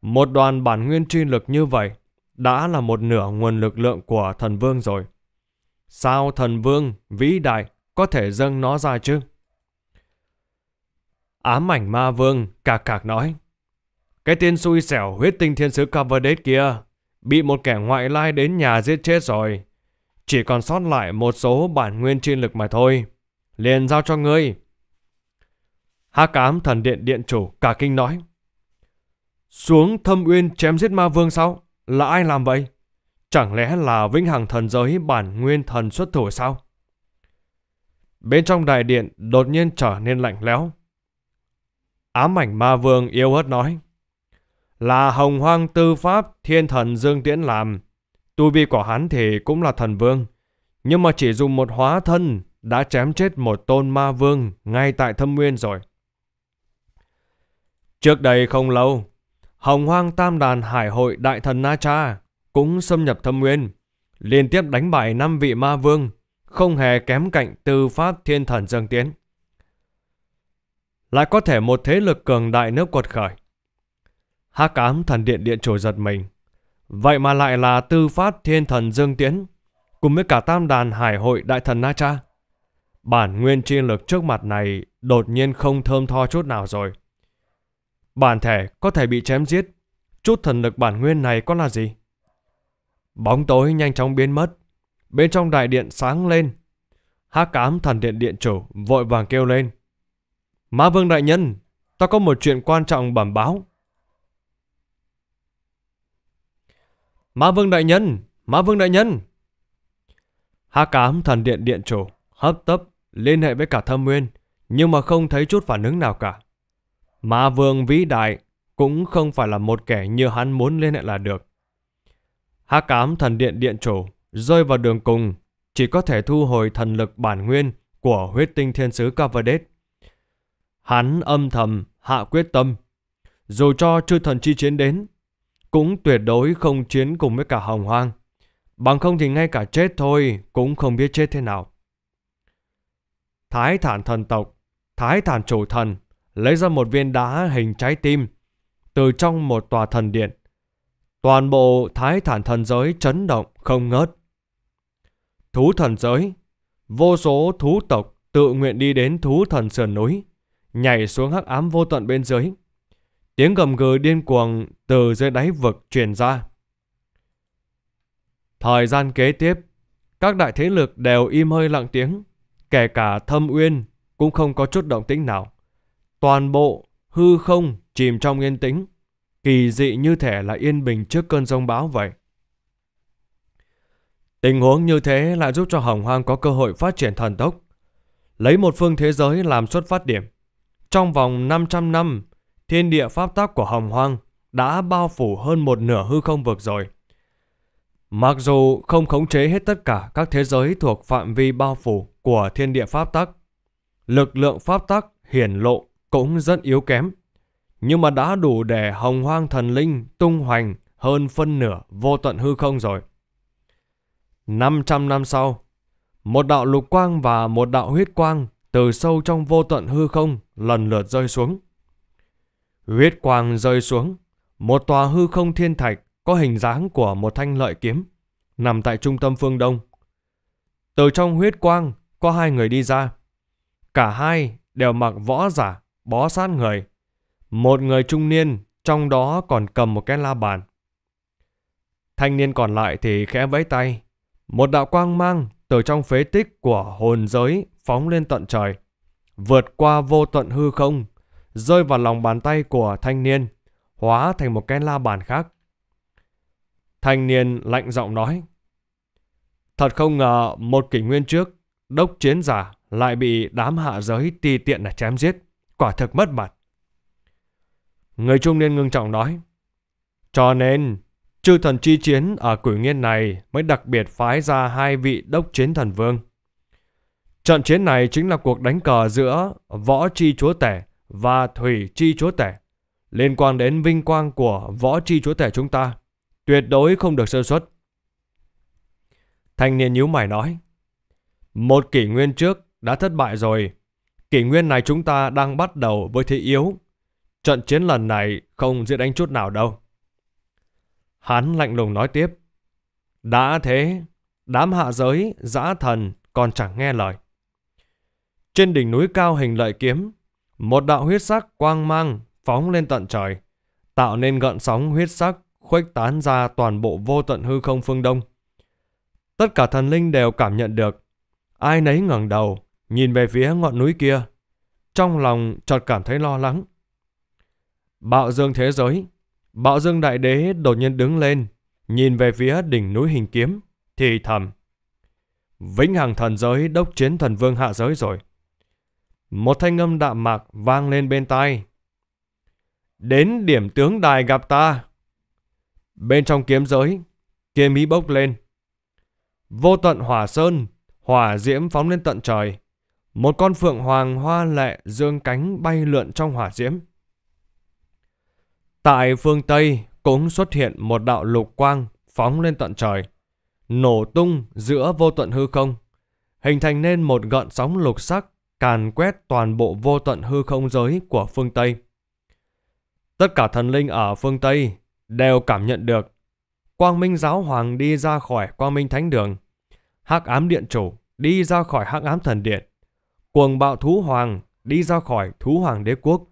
Một đoàn bản nguyên chi lực như vậy đã là một nửa nguồn lực lượng của thần vương rồi. Sao thần vương vĩ đại có thể dâng nó ra chứ? Ám ảnh ma vương cạc cạc nói. Cái tên xui xẻo huyết tinh thiên sứ Cavadate kia bị một kẻ ngoại lai đến nhà giết chết rồi. Chỉ còn sót lại một số bản nguyên chuyên lực mà thôi. Liền giao cho ngươi. Hắc cám thần điện điện chủ cả kinh nói. Xuống thâm uyên chém giết ma vương sao? Là ai làm vậy? Chẳng lẽ là vĩnh hằng thần giới bản nguyên thần xuất thủ sao? Bên trong đại điện đột nhiên trở nên lạnh lẽo. Ám ảnh ma vương yêu hớt nói. Là hồng hoang tư pháp thiên thần Dương Tiễn làm. Tu vi của hắn thì cũng là thần vương. Nhưng mà chỉ dùng một hóa thân đã chém chết một tôn ma vương ngay tại thâm nguyên rồi. Trước đây không lâu, hồng hoang tam đàn hải hội đại thần Na Cha cũng xâm nhập thâm nguyên, liên tiếp đánh bại năm vị ma vương, không hề kém cạnh tư pháp thiên thần Dương Tiến lại có thể một thế lực cường đại nếu quật khởi. Hắc ám thần điện điện chủ giật mình. Vậy mà lại là tư phát thiên thần Dương Tiến, cùng với cả tam đàn hải hội đại thần Na Cha. Bản nguyên chi lực trước mặt này đột nhiên không thơm tho chút nào rồi. Bản thể có thể bị chém giết, chút thần lực bản nguyên này có là gì? Bóng tối nhanh chóng biến mất, bên trong đại điện sáng lên. Hắc ám thần điện điện chủ vội vàng kêu lên. Ma vương đại nhân, ta có một chuyện quan trọng bẩm báo. Ma vương đại nhân, ma vương đại nhân. Hạ cám thần điện điện chủ, hấp tấp, liên hệ với cả thâm nguyên, nhưng mà không thấy chút phản ứng nào cả. Ma vương vĩ đại cũng không phải là một kẻ như hắn muốn liên hệ là được. Hạ cám thần điện điện chủ rơi vào đường cùng, chỉ có thể thu hồi thần lực bản nguyên của huyết tinh thiên sứ Cavadet. Hắn âm thầm hạ quyết tâm, dù cho chư thần chi chiến đến, cũng tuyệt đối không chiến cùng với cả hồng hoang. Bằng không thì ngay cả chết thôi cũng không biết chết thế nào. Thái thản thần tộc, thái thản chủ thần lấy ra một viên đá hình trái tim từ trong một tòa thần điện. Toàn bộ thái thản thần giới chấn động không ngớt. Thú thần giới, vô số thú tộc tự nguyện đi đến thú thần sườn núi nhảy xuống hắc ám vô tận bên dưới. Tiếng gầm gừ điên cuồng từ dưới đáy vực truyền ra. Thời gian kế tiếp, các đại thế lực đều im hơi lặng tiếng, kể cả thâm uyên cũng không có chút động tĩnh nào. Toàn bộ hư không chìm trong yên tĩnh, kỳ dị như thể là yên bình trước cơn rông bão vậy. Tình huống như thế lại giúp cho Hồng Hoang có cơ hội phát triển thần tốc, lấy một phương thế giới làm xuất phát điểm. Trong vòng 500 năm, thiên địa pháp tắc của hồng hoang đã bao phủ hơn một nửa hư không vực rồi. Mặc dù không khống chế hết tất cả các thế giới thuộc phạm vi bao phủ của thiên địa pháp tắc, lực lượng pháp tắc hiển lộ cũng rất yếu kém, nhưng mà đã đủ để hồng hoang thần linh tung hoành hơn phân nửa vô tận hư không rồi. 500 năm sau, một đạo lục quang và một đạo huyết quang từ sâu trong vô tận hư không lần lượt rơi xuống. Huyết quang rơi xuống, một tòa hư không thiên thạch có hình dáng của một thanh lợi kiếm, nằm tại trung tâm phương đông. Từ trong huyết quang có hai người đi ra. Cả hai đều mặc võ giả, bó sát người. Một người trung niên, trong đó còn cầm một cái la bàn. Thanh niên còn lại thì khẽ vẫy tay. Một đạo quang mang từ trong phế tích của hồn giới phóng lên tận trời, vượt qua vô tận hư không, rơi vào lòng bàn tay của thanh niên, hóa thành một cái la bàn khác. Thanh niên lạnh giọng nói, Thật không ngờ một kỷ nguyên trước, đốc chiến giả lại bị đám hạ giới ti tiện là chém giết, quả thực mất mặt. Người trung niên ngưng trọng nói, Cho nên, chư thần chi chiến ở quỷ nguyên này mới đặc biệt phái ra hai vị đốc chiến thần vương Trận chiến này chính là cuộc đánh cờ giữa Võ chi Chúa Tể và Thủy chi Chúa Tể, liên quan đến vinh quang của Võ chi Chúa Tể chúng ta, tuyệt đối không được sơ suất. Thanh niên nhíu mày nói, một kỷ nguyên trước đã thất bại rồi, kỷ nguyên này chúng ta đang bắt đầu với thế yếu, trận chiến lần này không dễ đánh chút nào đâu. Hán lạnh lùng nói tiếp, đã thế, đám hạ giới, dã thần còn chẳng nghe lời. Trên đỉnh núi cao hình lợi kiếm, một đạo huyết sắc quang mang phóng lên tận trời, tạo nên gợn sóng huyết sắc khuếch tán ra toàn bộ vô tận hư không phương đông. Tất cả thần linh đều cảm nhận được, ai nấy ngẩng đầu, nhìn về phía ngọn núi kia, trong lòng chợt cảm thấy lo lắng. Bạo dương thế giới, bạo dương đại đế đột nhiên đứng lên, nhìn về phía đỉnh núi hình kiếm, thì thầm. Vĩnh hằng thần giới đốc chiến thần vương hạ giới rồi. Một thanh âm đạm mạc vang lên bên tai. Đến điểm tướng đài gặp ta. Bên trong kiếm giới, kiếm ý bốc lên. Vô tận hỏa sơn, hỏa diễm phóng lên tận trời. Một con phượng hoàng hoa lệ dương cánh bay lượn trong hỏa diễm. Tại phương Tây cũng xuất hiện một đạo lục quang phóng lên tận trời, nổ tung giữa vô tận hư không, hình thành nên một gợn sóng lục sắc càn quét toàn bộ vô tận hư không giới của phương Tây. Tất cả thần linh ở phương Tây đều cảm nhận được Quang Minh Giáo Hoàng đi ra khỏi Quang Minh Thánh Đường, Hắc Ám Điện Chủ đi ra khỏi Hắc Ám Thần Điện, Cuồng Bạo Thú Hoàng đi ra khỏi Thú Hoàng Đế Quốc,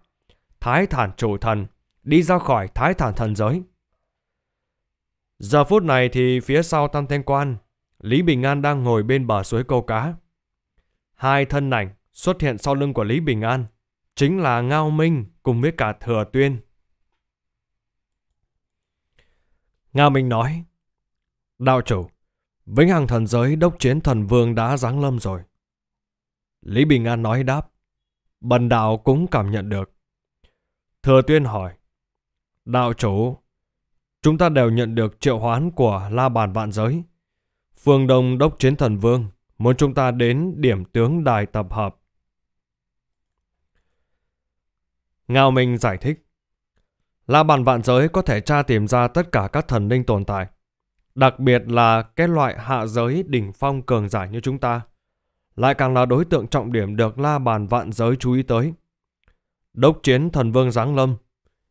Thái Thản Chủ Thần đi ra khỏi Thái Thản Thần Giới. Giờ phút này thì phía sau Tam Thanh Quan, Lý Bình An đang ngồi bên bờ suối câu cá. Hai thân ảnh xuất hiện sau lưng của Lý Bình An chính là Ngao Minh cùng với cả Thừa Tuyên. Ngao Minh nói, Đạo chủ, Vĩnh Hằng Thần Giới đốc chiến thần vương đã giáng lâm rồi. Lý Bình An nói đáp, Bần đạo cũng cảm nhận được. Thừa Tuyên hỏi, Đạo chủ, chúng ta đều nhận được triệu hoán của La Bàn Vạn Giới. Phương Đông đốc chiến thần vương muốn chúng ta đến điểm tướng đài tập hợp Ngao Minh giải thích. La bàn vạn giới có thể tra tìm ra tất cả các thần linh tồn tại. Đặc biệt là cái loại hạ giới đỉnh phong cường giả như chúng ta. Lại càng là đối tượng trọng điểm được la bàn vạn giới chú ý tới. Đốc chiến thần vương giáng lâm.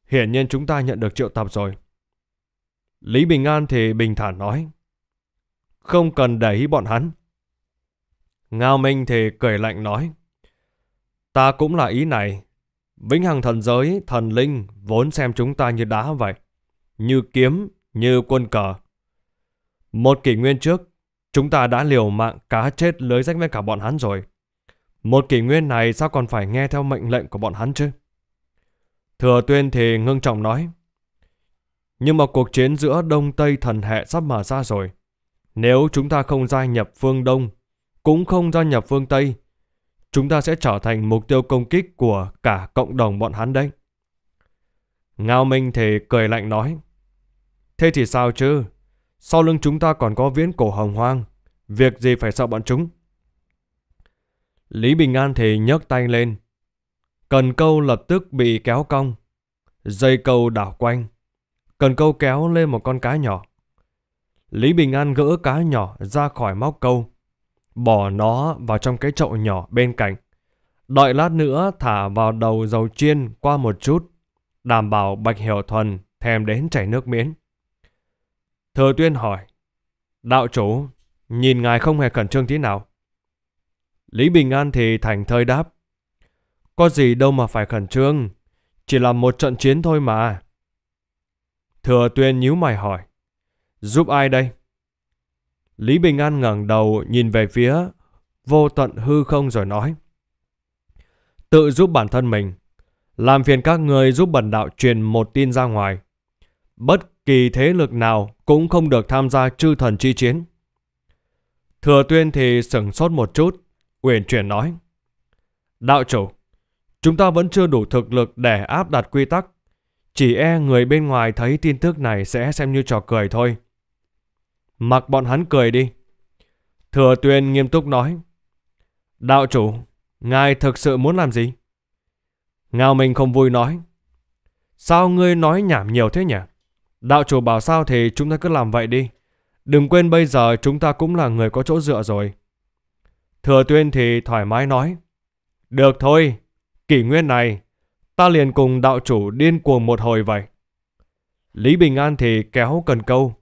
Hiển nhiên chúng ta nhận được triệu tập rồi. Lý Bình An thì bình thản nói. Không cần để ý bọn hắn. Ngao Minh thì cười lạnh nói. Ta cũng là ý này, Vĩnh hằng thần giới, thần linh vốn xem chúng ta như đá vậy, như kiếm, như quân cờ. Một kỷ nguyên trước, chúng ta đã liều mạng cá chết lưới rách với cả bọn hắn rồi. Một kỷ nguyên này sao còn phải nghe theo mệnh lệnh của bọn hắn chứ? Thừa tuyên thì ngưng trọng nói. Nhưng mà cuộc chiến giữa Đông Tây thần hệ sắp mở ra rồi. Nếu chúng ta không gia nhập phương Đông, cũng không gia nhập phương Tây, chúng ta sẽ trở thành mục tiêu công kích của cả cộng đồng bọn hắn đấy. Ngao Minh thì cười lạnh nói. Thế thì sao chứ? Sau lưng chúng ta còn có viễn cổ hồng hoang. Việc gì phải sợ bọn chúng? Lý Bình An thì nhấc tay lên. Cần câu lập tức bị kéo cong. Dây câu đảo quanh. Cần câu kéo lên một con cá nhỏ. Lý Bình An gỡ cá nhỏ ra khỏi móc câu bỏ nó vào trong cái chậu nhỏ bên cạnh. Đợi lát nữa thả vào đầu dầu chiên qua một chút, đảm bảo Bạch Hiểu Thuần thèm đến chảy nước miếng. Thừa Tuyên hỏi, Đạo chủ, nhìn ngài không hề khẩn trương tí nào. Lý Bình An thì thành thơi đáp, Có gì đâu mà phải khẩn trương, chỉ là một trận chiến thôi mà. Thừa Tuyên nhíu mày hỏi, Giúp ai đây? Lý Bình An ngẩng đầu nhìn về phía vô tận hư không rồi nói. Tự giúp bản thân mình, làm phiền các người giúp bẩn đạo truyền một tin ra ngoài. Bất kỳ thế lực nào cũng không được tham gia chư thần chi chiến. Thừa tuyên thì sửng sốt một chút, uyển chuyển nói. Đạo chủ, chúng ta vẫn chưa đủ thực lực để áp đặt quy tắc. Chỉ e người bên ngoài thấy tin tức này sẽ xem như trò cười thôi. Mặc bọn hắn cười đi. Thừa tuyên nghiêm túc nói. Đạo chủ, ngài thực sự muốn làm gì? Ngao Minh không vui nói. Sao ngươi nói nhảm nhiều thế nhỉ? Đạo chủ bảo sao thì chúng ta cứ làm vậy đi. Đừng quên bây giờ chúng ta cũng là người có chỗ dựa rồi. Thừa tuyên thì thoải mái nói. Được thôi, kỷ nguyên này, ta liền cùng đạo chủ điên cuồng một hồi vậy. Lý Bình An thì kéo cần câu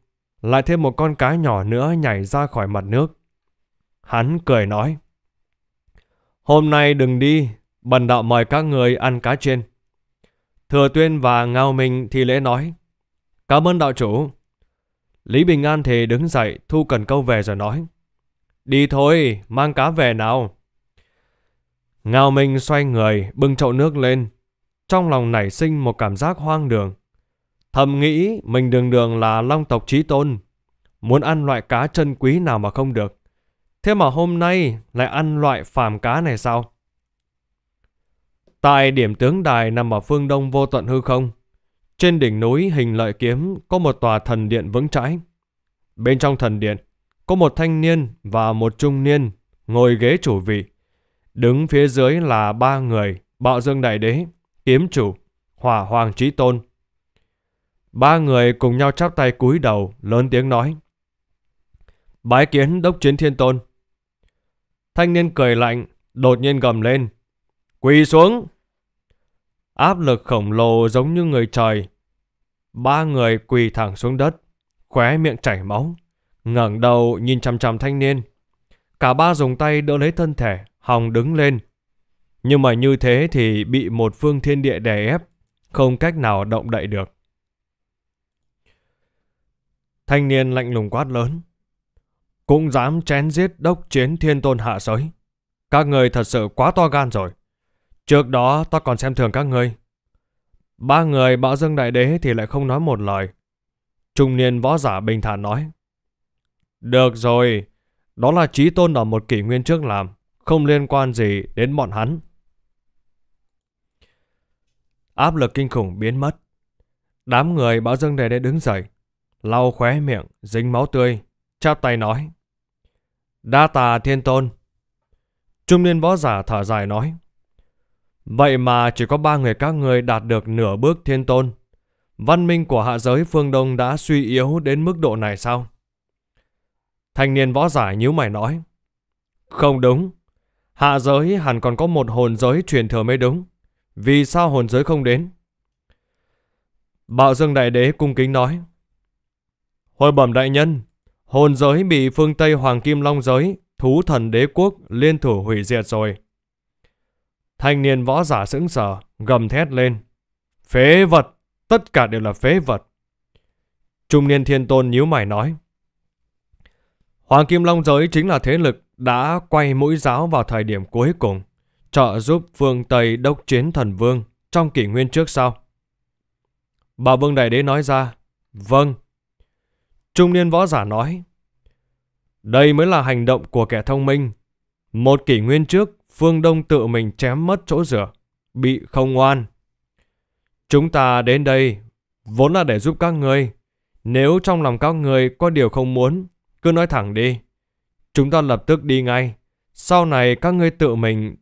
lại thêm một con cá nhỏ nữa nhảy ra khỏi mặt nước. Hắn cười nói, Hôm nay đừng đi, bần đạo mời các người ăn cá trên. Thừa Tuyên và Ngao Minh thì lễ nói, Cảm ơn đạo chủ. Lý Bình An thì đứng dậy thu cần câu về rồi nói, Đi thôi, mang cá về nào. Ngao Minh xoay người, bưng chậu nước lên. Trong lòng nảy sinh một cảm giác hoang đường. Thầm nghĩ mình đường đường là long tộc trí tôn, muốn ăn loại cá chân quý nào mà không được. Thế mà hôm nay lại ăn loại phàm cá này sao? Tại điểm tướng đài nằm ở phương đông vô tận hư không, trên đỉnh núi hình lợi kiếm có một tòa thần điện vững chãi. Bên trong thần điện có một thanh niên và một trung niên ngồi ghế chủ vị. Đứng phía dưới là ba người, bạo dương đại đế, kiếm chủ, hỏa hoàng trí tôn Ba người cùng nhau chắp tay cúi đầu, lớn tiếng nói. Bái kiến đốc chiến thiên tôn. Thanh niên cười lạnh, đột nhiên gầm lên. Quỳ xuống! Áp lực khổng lồ giống như người trời. Ba người quỳ thẳng xuống đất, khóe miệng chảy máu, ngẩng đầu nhìn chằm chằm thanh niên. Cả ba dùng tay đỡ lấy thân thể, hòng đứng lên. Nhưng mà như thế thì bị một phương thiên địa đè ép, không cách nào động đậy được. Thanh niên lạnh lùng quát lớn. Cũng dám chén giết đốc chiến thiên tôn hạ giới. Các người thật sự quá to gan rồi. Trước đó ta còn xem thường các người. Ba người bạo dương đại đế thì lại không nói một lời. Trung niên võ giả bình thản nói. Được rồi, đó là trí tôn ở một kỷ nguyên trước làm, không liên quan gì đến bọn hắn. Áp lực kinh khủng biến mất. Đám người bão dương đại đế đứng dậy, lau khóe miệng, dính máu tươi, chắp tay nói. Đa tà thiên tôn. Trung niên võ giả thở dài nói. Vậy mà chỉ có ba người các ngươi đạt được nửa bước thiên tôn. Văn minh của hạ giới phương Đông đã suy yếu đến mức độ này sao? Thanh niên võ giả nhíu mày nói. Không đúng. Hạ giới hẳn còn có một hồn giới truyền thừa mới đúng. Vì sao hồn giới không đến? Bạo Dương Đại Đế cung kính nói. Hồi bẩm đại nhân, hồn giới bị phương Tây Hoàng Kim Long giới, thú thần đế quốc liên thủ hủy diệt rồi. Thanh niên võ giả sững sờ, gầm thét lên. Phế vật, tất cả đều là phế vật. Trung niên thiên tôn nhíu mày nói. Hoàng Kim Long giới chính là thế lực đã quay mũi giáo vào thời điểm cuối cùng, trợ giúp phương Tây đốc chiến thần vương trong kỷ nguyên trước sau. Bà Vương Đại Đế nói ra, Vâng, Trung niên võ giả nói, đây mới là hành động của kẻ thông minh. Một kỷ nguyên trước, Phương Đông tự mình chém mất chỗ rửa, bị không ngoan. Chúng ta đến đây vốn là để giúp các người. Nếu trong lòng các người có điều không muốn, cứ nói thẳng đi. Chúng ta lập tức đi ngay. Sau này các ngươi tự mình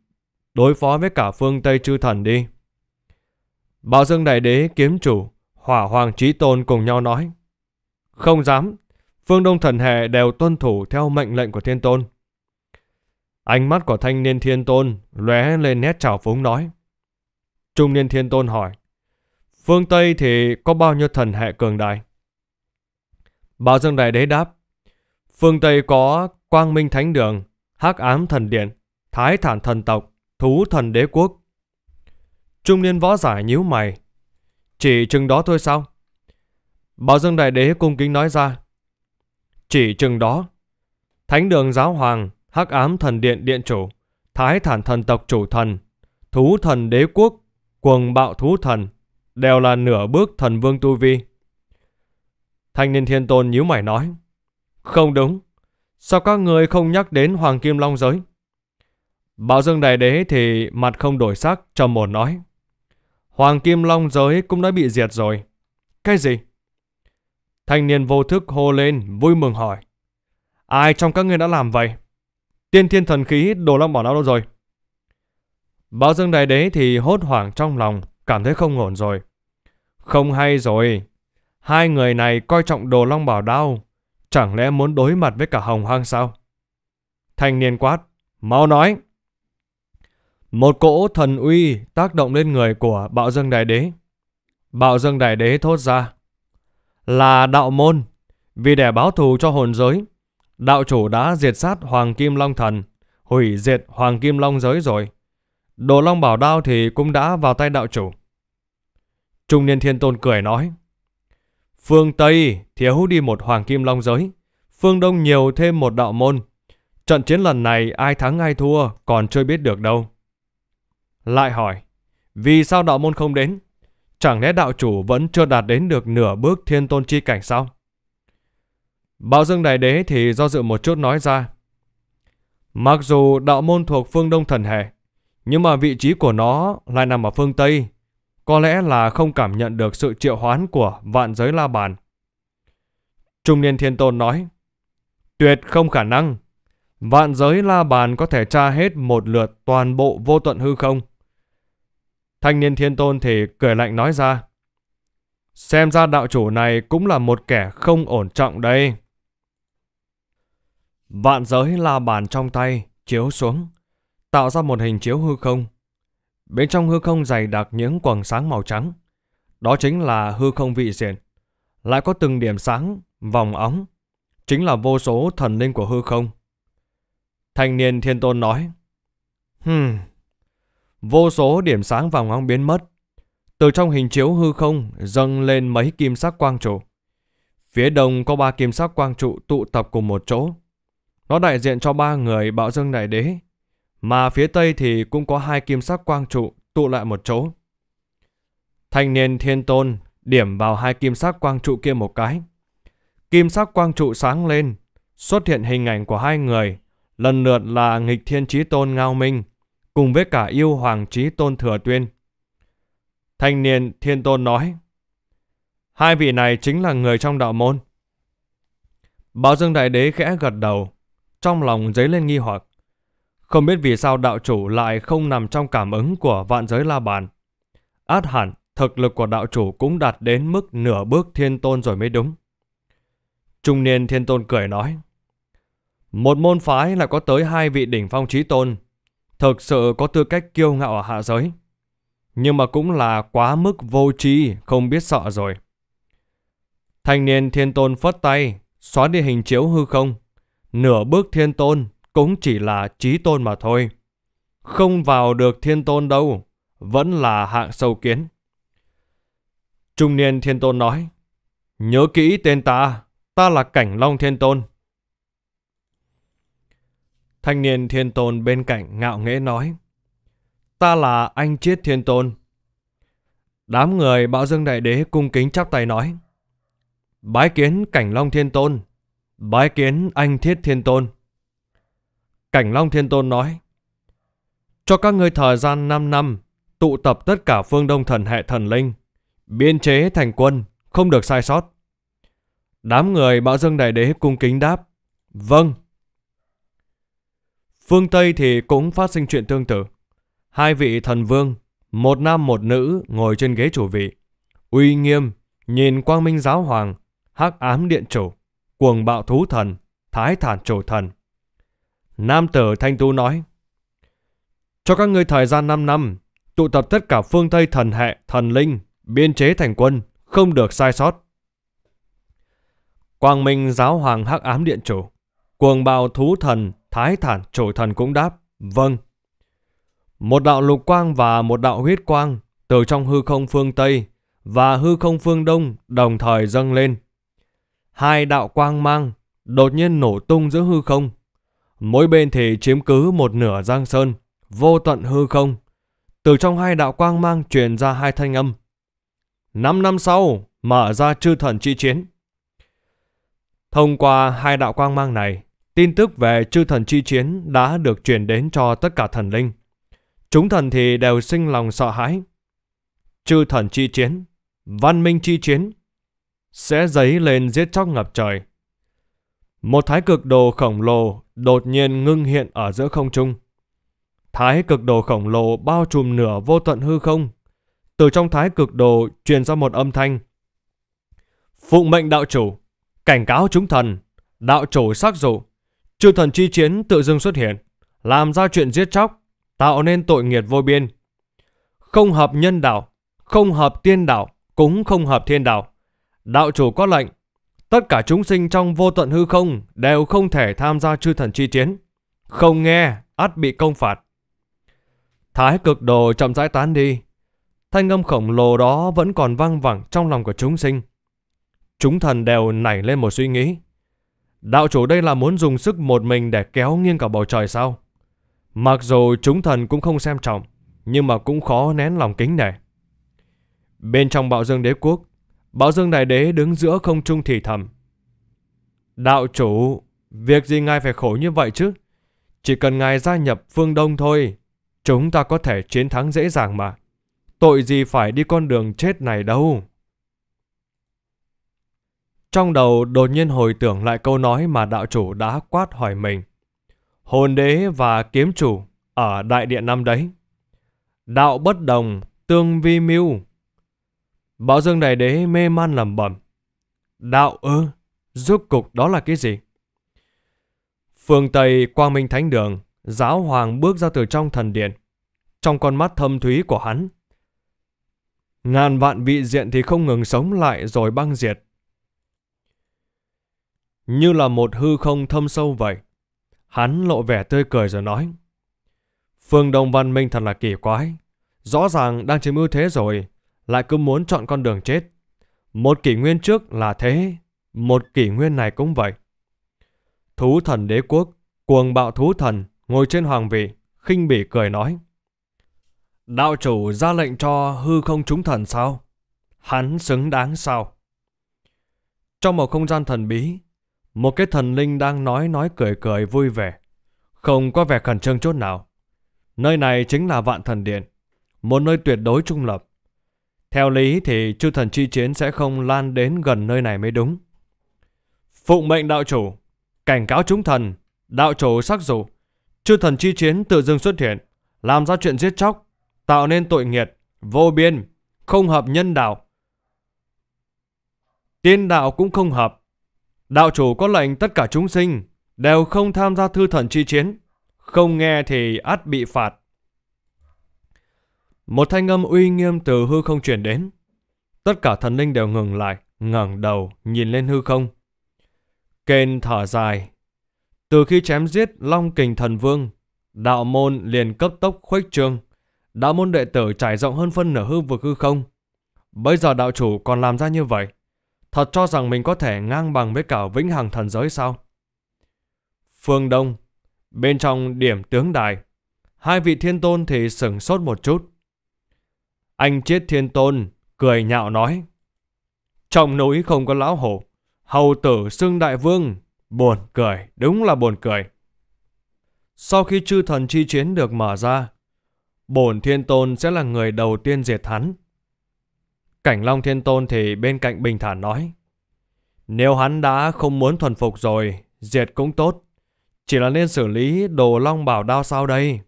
đối phó với cả phương Tây chư thần đi. Bảo Dương Đại Đế kiếm chủ, Hỏa Hoàng Trí Tôn cùng nhau nói. Không dám, phương đông thần hệ đều tuân thủ theo mệnh lệnh của thiên tôn. Ánh mắt của thanh niên thiên tôn lóe lên nét trào phúng nói. Trung niên thiên tôn hỏi, phương Tây thì có bao nhiêu thần hệ cường đại? Bảo Dương Đại Đế đáp, phương Tây có Quang Minh Thánh Đường, hắc Ám Thần Điện, Thái Thản Thần Tộc, Thú Thần Đế Quốc. Trung niên võ giải nhíu mày, chỉ chừng đó thôi sao? Bảo Dương Đại Đế cung kính nói ra. Chỉ chừng đó, Thánh đường giáo hoàng, Hắc ám thần điện điện chủ, Thái thản thần tộc chủ thần, Thú thần đế quốc, Quần bạo thú thần, đều là nửa bước thần vương tu vi. Thanh niên thiên tôn nhíu mày nói, không đúng, sao các người không nhắc đến Hoàng Kim Long giới? Bảo Dương Đại Đế thì mặt không đổi sắc trầm ổn nói. Hoàng Kim Long giới cũng đã bị diệt rồi. Cái gì? Thanh niên vô thức hô lên, vui mừng hỏi. Ai trong các ngươi đã làm vậy? Tiên thiên thần khí đồ long bảo nó đâu rồi? Bao dương đại đế thì hốt hoảng trong lòng, cảm thấy không ổn rồi. Không hay rồi. Hai người này coi trọng đồ long bảo đao. Chẳng lẽ muốn đối mặt với cả hồng hoang sao? Thanh niên quát. Mau nói. Một cỗ thần uy tác động lên người của bạo dương đại đế. Bạo dương đại đế thốt ra là đạo môn. Vì để báo thù cho hồn giới, đạo chủ đã diệt sát Hoàng Kim Long Thần, hủy diệt Hoàng Kim Long giới rồi. Đồ Long Bảo Đao thì cũng đã vào tay đạo chủ. Trung niên thiên tôn cười nói, Phương Tây thiếu đi một Hoàng Kim Long giới, phương Đông nhiều thêm một đạo môn. Trận chiến lần này ai thắng ai thua còn chưa biết được đâu. Lại hỏi, vì sao đạo môn không đến? Chẳng lẽ đạo chủ vẫn chưa đạt đến được nửa bước thiên tôn chi cảnh sao? bạo Dương Đại Đế thì do dự một chút nói ra. Mặc dù đạo môn thuộc phương Đông Thần Hệ, nhưng mà vị trí của nó lại nằm ở phương Tây. Có lẽ là không cảm nhận được sự triệu hoán của vạn giới la bàn. Trung niên thiên tôn nói, tuyệt không khả năng. Vạn giới la bàn có thể tra hết một lượt toàn bộ vô tận hư không. Thanh niên thiên tôn thì cười lạnh nói ra. Xem ra đạo chủ này cũng là một kẻ không ổn trọng đây. Vạn giới la bàn trong tay, chiếu xuống, tạo ra một hình chiếu hư không. Bên trong hư không dày đặc những quầng sáng màu trắng. Đó chính là hư không vị diện. Lại có từng điểm sáng, vòng ống, Chính là vô số thần linh của hư không. Thanh niên thiên tôn nói. Hmm, Vô số điểm sáng vàng óng biến mất. Từ trong hình chiếu hư không dâng lên mấy kim sắc quang trụ. Phía đông có ba kim sắc quang trụ tụ tập cùng một chỗ. Nó đại diện cho ba người bạo dương đại đế. Mà phía tây thì cũng có hai kim sắc quang trụ tụ lại một chỗ. Thanh niên thiên tôn điểm vào hai kim sắc quang trụ kia một cái. Kim sắc quang trụ sáng lên, xuất hiện hình ảnh của hai người, lần lượt là nghịch thiên trí tôn Ngao Minh cùng với cả yêu hoàng trí tôn thừa tuyên. Thanh niên thiên tôn nói, hai vị này chính là người trong đạo môn. bảo Dương Đại Đế khẽ gật đầu, trong lòng dấy lên nghi hoặc. Không biết vì sao đạo chủ lại không nằm trong cảm ứng của vạn giới la bàn. Át hẳn, thực lực của đạo chủ cũng đạt đến mức nửa bước thiên tôn rồi mới đúng. Trung niên thiên tôn cười nói. Một môn phái lại có tới hai vị đỉnh phong trí tôn, thực sự có tư cách kiêu ngạo ở hạ giới. Nhưng mà cũng là quá mức vô tri, không biết sợ rồi. Thanh niên thiên tôn phất tay, xóa đi hình chiếu hư không. Nửa bước thiên tôn cũng chỉ là trí tôn mà thôi. Không vào được thiên tôn đâu, vẫn là hạng sâu kiến. Trung niên thiên tôn nói, nhớ kỹ tên ta, ta là Cảnh Long Thiên Tôn. Thanh niên thiên tôn bên cạnh ngạo nghễ nói. Ta là anh triết thiên tôn. Đám người bạo dương đại đế cung kính chắp tay nói. Bái kiến cảnh long thiên tôn. Bái kiến anh thiết thiên tôn. Cảnh long thiên tôn nói. Cho các ngươi thời gian 5 năm tụ tập tất cả phương đông thần hệ thần linh. Biên chế thành quân, không được sai sót. Đám người bạo dương đại đế cung kính đáp. Vâng. Phương Tây thì cũng phát sinh chuyện tương tự. Hai vị thần vương, một nam một nữ ngồi trên ghế chủ vị. Uy nghiêm, nhìn quang minh giáo hoàng, hắc ám điện chủ, cuồng bạo thú thần, thái thản chủ thần. Nam tử Thanh Tú nói, Cho các ngươi thời gian 5 năm, tụ tập tất cả phương Tây thần hệ, thần linh, biên chế thành quân, không được sai sót. Quang Minh giáo hoàng hắc ám điện chủ, cuồng bạo thú thần, Thái thản trổi thần cũng đáp, vâng. Một đạo lục quang và một đạo huyết quang từ trong hư không phương Tây và hư không phương Đông đồng thời dâng lên. Hai đạo quang mang đột nhiên nổ tung giữa hư không. Mỗi bên thì chiếm cứ một nửa giang sơn, vô tận hư không. Từ trong hai đạo quang mang truyền ra hai thanh âm. Năm năm sau, mở ra chư thần chi chiến. Thông qua hai đạo quang mang này, tin tức về chư thần chi chiến đã được truyền đến cho tất cả thần linh. Chúng thần thì đều sinh lòng sợ hãi. Chư thần chi chiến, văn minh chi chiến, sẽ dấy lên giết chóc ngập trời. Một thái cực đồ khổng lồ đột nhiên ngưng hiện ở giữa không trung. Thái cực đồ khổng lồ bao trùm nửa vô tận hư không. Từ trong thái cực đồ truyền ra một âm thanh. Phụng mệnh đạo chủ, cảnh cáo chúng thần, đạo chủ sắc dụ. Chư thần chi chiến tự dưng xuất hiện, làm ra chuyện giết chóc, tạo nên tội nghiệt vô biên. Không hợp nhân đạo, không hợp tiên đạo, cũng không hợp thiên đạo. Đạo chủ có lệnh, tất cả chúng sinh trong vô tận hư không đều không thể tham gia chư thần chi chiến. Không nghe, ắt bị công phạt. Thái cực đồ chậm rãi tán đi. Thanh âm khổng lồ đó vẫn còn vang vẳng trong lòng của chúng sinh. Chúng thần đều nảy lên một suy nghĩ. Đạo chủ đây là muốn dùng sức một mình để kéo nghiêng cả bầu trời sao? Mặc dù chúng thần cũng không xem trọng, nhưng mà cũng khó nén lòng kính nể. Bên trong bạo dương đế quốc, bạo dương đại đế đứng giữa không trung thì thầm. Đạo chủ, việc gì ngài phải khổ như vậy chứ? Chỉ cần ngài gia nhập phương Đông thôi, chúng ta có thể chiến thắng dễ dàng mà. Tội gì phải đi con đường chết này đâu. Trong đầu đột nhiên hồi tưởng lại câu nói mà đạo chủ đã quát hỏi mình. Hồn đế và kiếm chủ ở đại điện năm đấy. Đạo bất đồng, tương vi mưu. Bảo dương đại đế mê man lẩm bẩm. Đạo ư, rốt cục đó là cái gì? Phương Tây Quang Minh Thánh Đường, giáo hoàng bước ra từ trong thần điện. Trong con mắt thâm thúy của hắn, ngàn vạn vị diện thì không ngừng sống lại rồi băng diệt như là một hư không thâm sâu vậy. Hắn lộ vẻ tươi cười rồi nói. Phương Đông Văn Minh thật là kỳ quái. Rõ ràng đang chiếm ưu thế rồi, lại cứ muốn chọn con đường chết. Một kỷ nguyên trước là thế, một kỷ nguyên này cũng vậy. Thú thần đế quốc, cuồng bạo thú thần, ngồi trên hoàng vị, khinh bỉ cười nói. Đạo chủ ra lệnh cho hư không chúng thần sao? Hắn xứng đáng sao? Trong một không gian thần bí, một cái thần linh đang nói nói cười cười vui vẻ, không có vẻ khẩn trương chút nào. Nơi này chính là Vạn Thần Điện, một nơi tuyệt đối trung lập. Theo lý thì chư thần chi chiến sẽ không lan đến gần nơi này mới đúng. Phụng mệnh đạo chủ, cảnh cáo chúng thần, đạo chủ sắc dụ, chư thần chi chiến tự dưng xuất hiện, làm ra chuyện giết chóc, tạo nên tội nghiệt, vô biên, không hợp nhân đạo. Tiên đạo cũng không hợp, Đạo chủ có lệnh tất cả chúng sinh đều không tham gia thư thần chi chiến, không nghe thì ắt bị phạt. Một thanh âm uy nghiêm từ hư không truyền đến. Tất cả thần linh đều ngừng lại, ngẩng đầu nhìn lên hư không. Kên thở dài. Từ khi chém giết Long Kình Thần Vương, đạo môn liền cấp tốc khuếch trương. Đạo môn đệ tử trải rộng hơn phân nửa hư vực hư không. Bây giờ đạo chủ còn làm ra như vậy, Thật cho rằng mình có thể ngang bằng với cả vĩnh hằng thần giới sao? Phương Đông, bên trong điểm tướng đài, hai vị thiên tôn thì sửng sốt một chút. Anh chết thiên tôn, cười nhạo nói. Trong núi không có lão hổ, hầu tử xưng đại vương, buồn cười, đúng là buồn cười. Sau khi chư thần chi chiến được mở ra, bổn thiên tôn sẽ là người đầu tiên diệt hắn. Cảnh Long Thiên Tôn thì bên cạnh bình thản nói. Nếu hắn đã không muốn thuần phục rồi, diệt cũng tốt. Chỉ là nên xử lý đồ long bảo đao sao đây?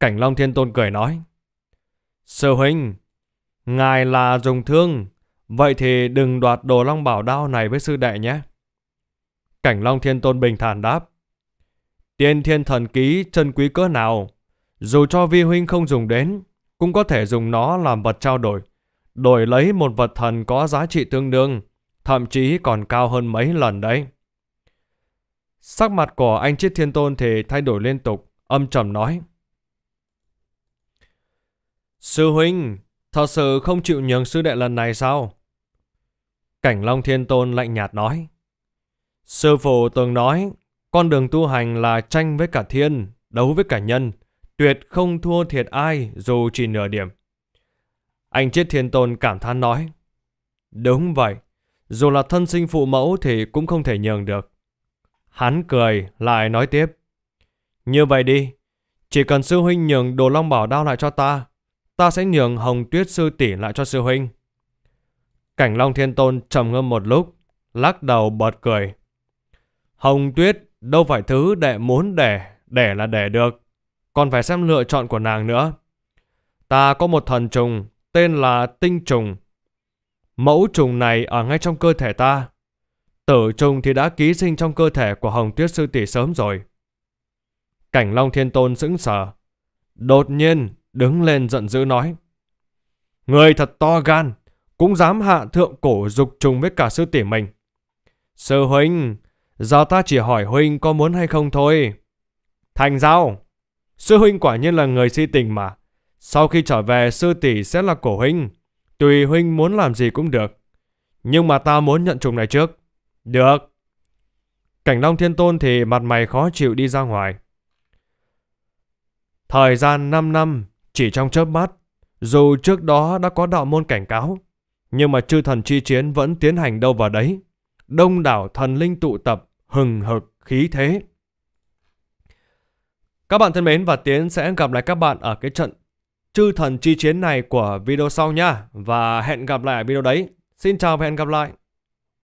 Cảnh Long Thiên Tôn cười nói. Sư huynh, ngài là dùng thương, vậy thì đừng đoạt đồ long bảo đao này với sư đệ nhé. Cảnh Long Thiên Tôn bình thản đáp. Tiên thiên thần ký chân quý cỡ nào, dù cho vi huynh không dùng đến, cũng có thể dùng nó làm vật trao đổi đổi lấy một vật thần có giá trị tương đương, thậm chí còn cao hơn mấy lần đấy. Sắc mặt của anh Chiết Thiên Tôn thì thay đổi liên tục, âm trầm nói. Sư huynh, thật sự không chịu nhường sư đệ lần này sao? Cảnh Long Thiên Tôn lạnh nhạt nói. Sư phụ từng nói, con đường tu hành là tranh với cả thiên, đấu với cả nhân, tuyệt không thua thiệt ai dù chỉ nửa điểm. Anh chết thiên tôn cảm thán nói. Đúng vậy, dù là thân sinh phụ mẫu thì cũng không thể nhường được. Hắn cười, lại nói tiếp. Như vậy đi, chỉ cần sư huynh nhường đồ long bảo đao lại cho ta, ta sẽ nhường hồng tuyết sư tỷ lại cho sư huynh. Cảnh long thiên tôn trầm ngâm một lúc, lắc đầu bật cười. Hồng tuyết đâu phải thứ đệ muốn để, để là để được, còn phải xem lựa chọn của nàng nữa. Ta có một thần trùng tên là tinh trùng. Mẫu trùng này ở ngay trong cơ thể ta. Tử trùng thì đã ký sinh trong cơ thể của Hồng Tuyết Sư Tỷ sớm rồi. Cảnh Long Thiên Tôn sững sờ. Đột nhiên đứng lên giận dữ nói. Người thật to gan, cũng dám hạ thượng cổ dục trùng với cả sư tỷ mình. Sư huynh, giờ ta chỉ hỏi huynh có muốn hay không thôi. Thành giao, sư huynh quả nhiên là người si tình mà. Sau khi trở về, sư tỷ sẽ là cổ huynh. Tùy huynh muốn làm gì cũng được. Nhưng mà ta muốn nhận trùng này trước. Được. Cảnh Long Thiên Tôn thì mặt mày khó chịu đi ra ngoài. Thời gian 5 năm, chỉ trong chớp mắt, dù trước đó đã có đạo môn cảnh cáo, nhưng mà chư thần chi chiến vẫn tiến hành đâu vào đấy. Đông đảo thần linh tụ tập, hừng hực, khí thế. Các bạn thân mến và Tiến sẽ gặp lại các bạn ở cái trận chư thần chi chiến này của video sau nha. Và hẹn gặp lại ở video đấy. Xin chào và hẹn gặp lại.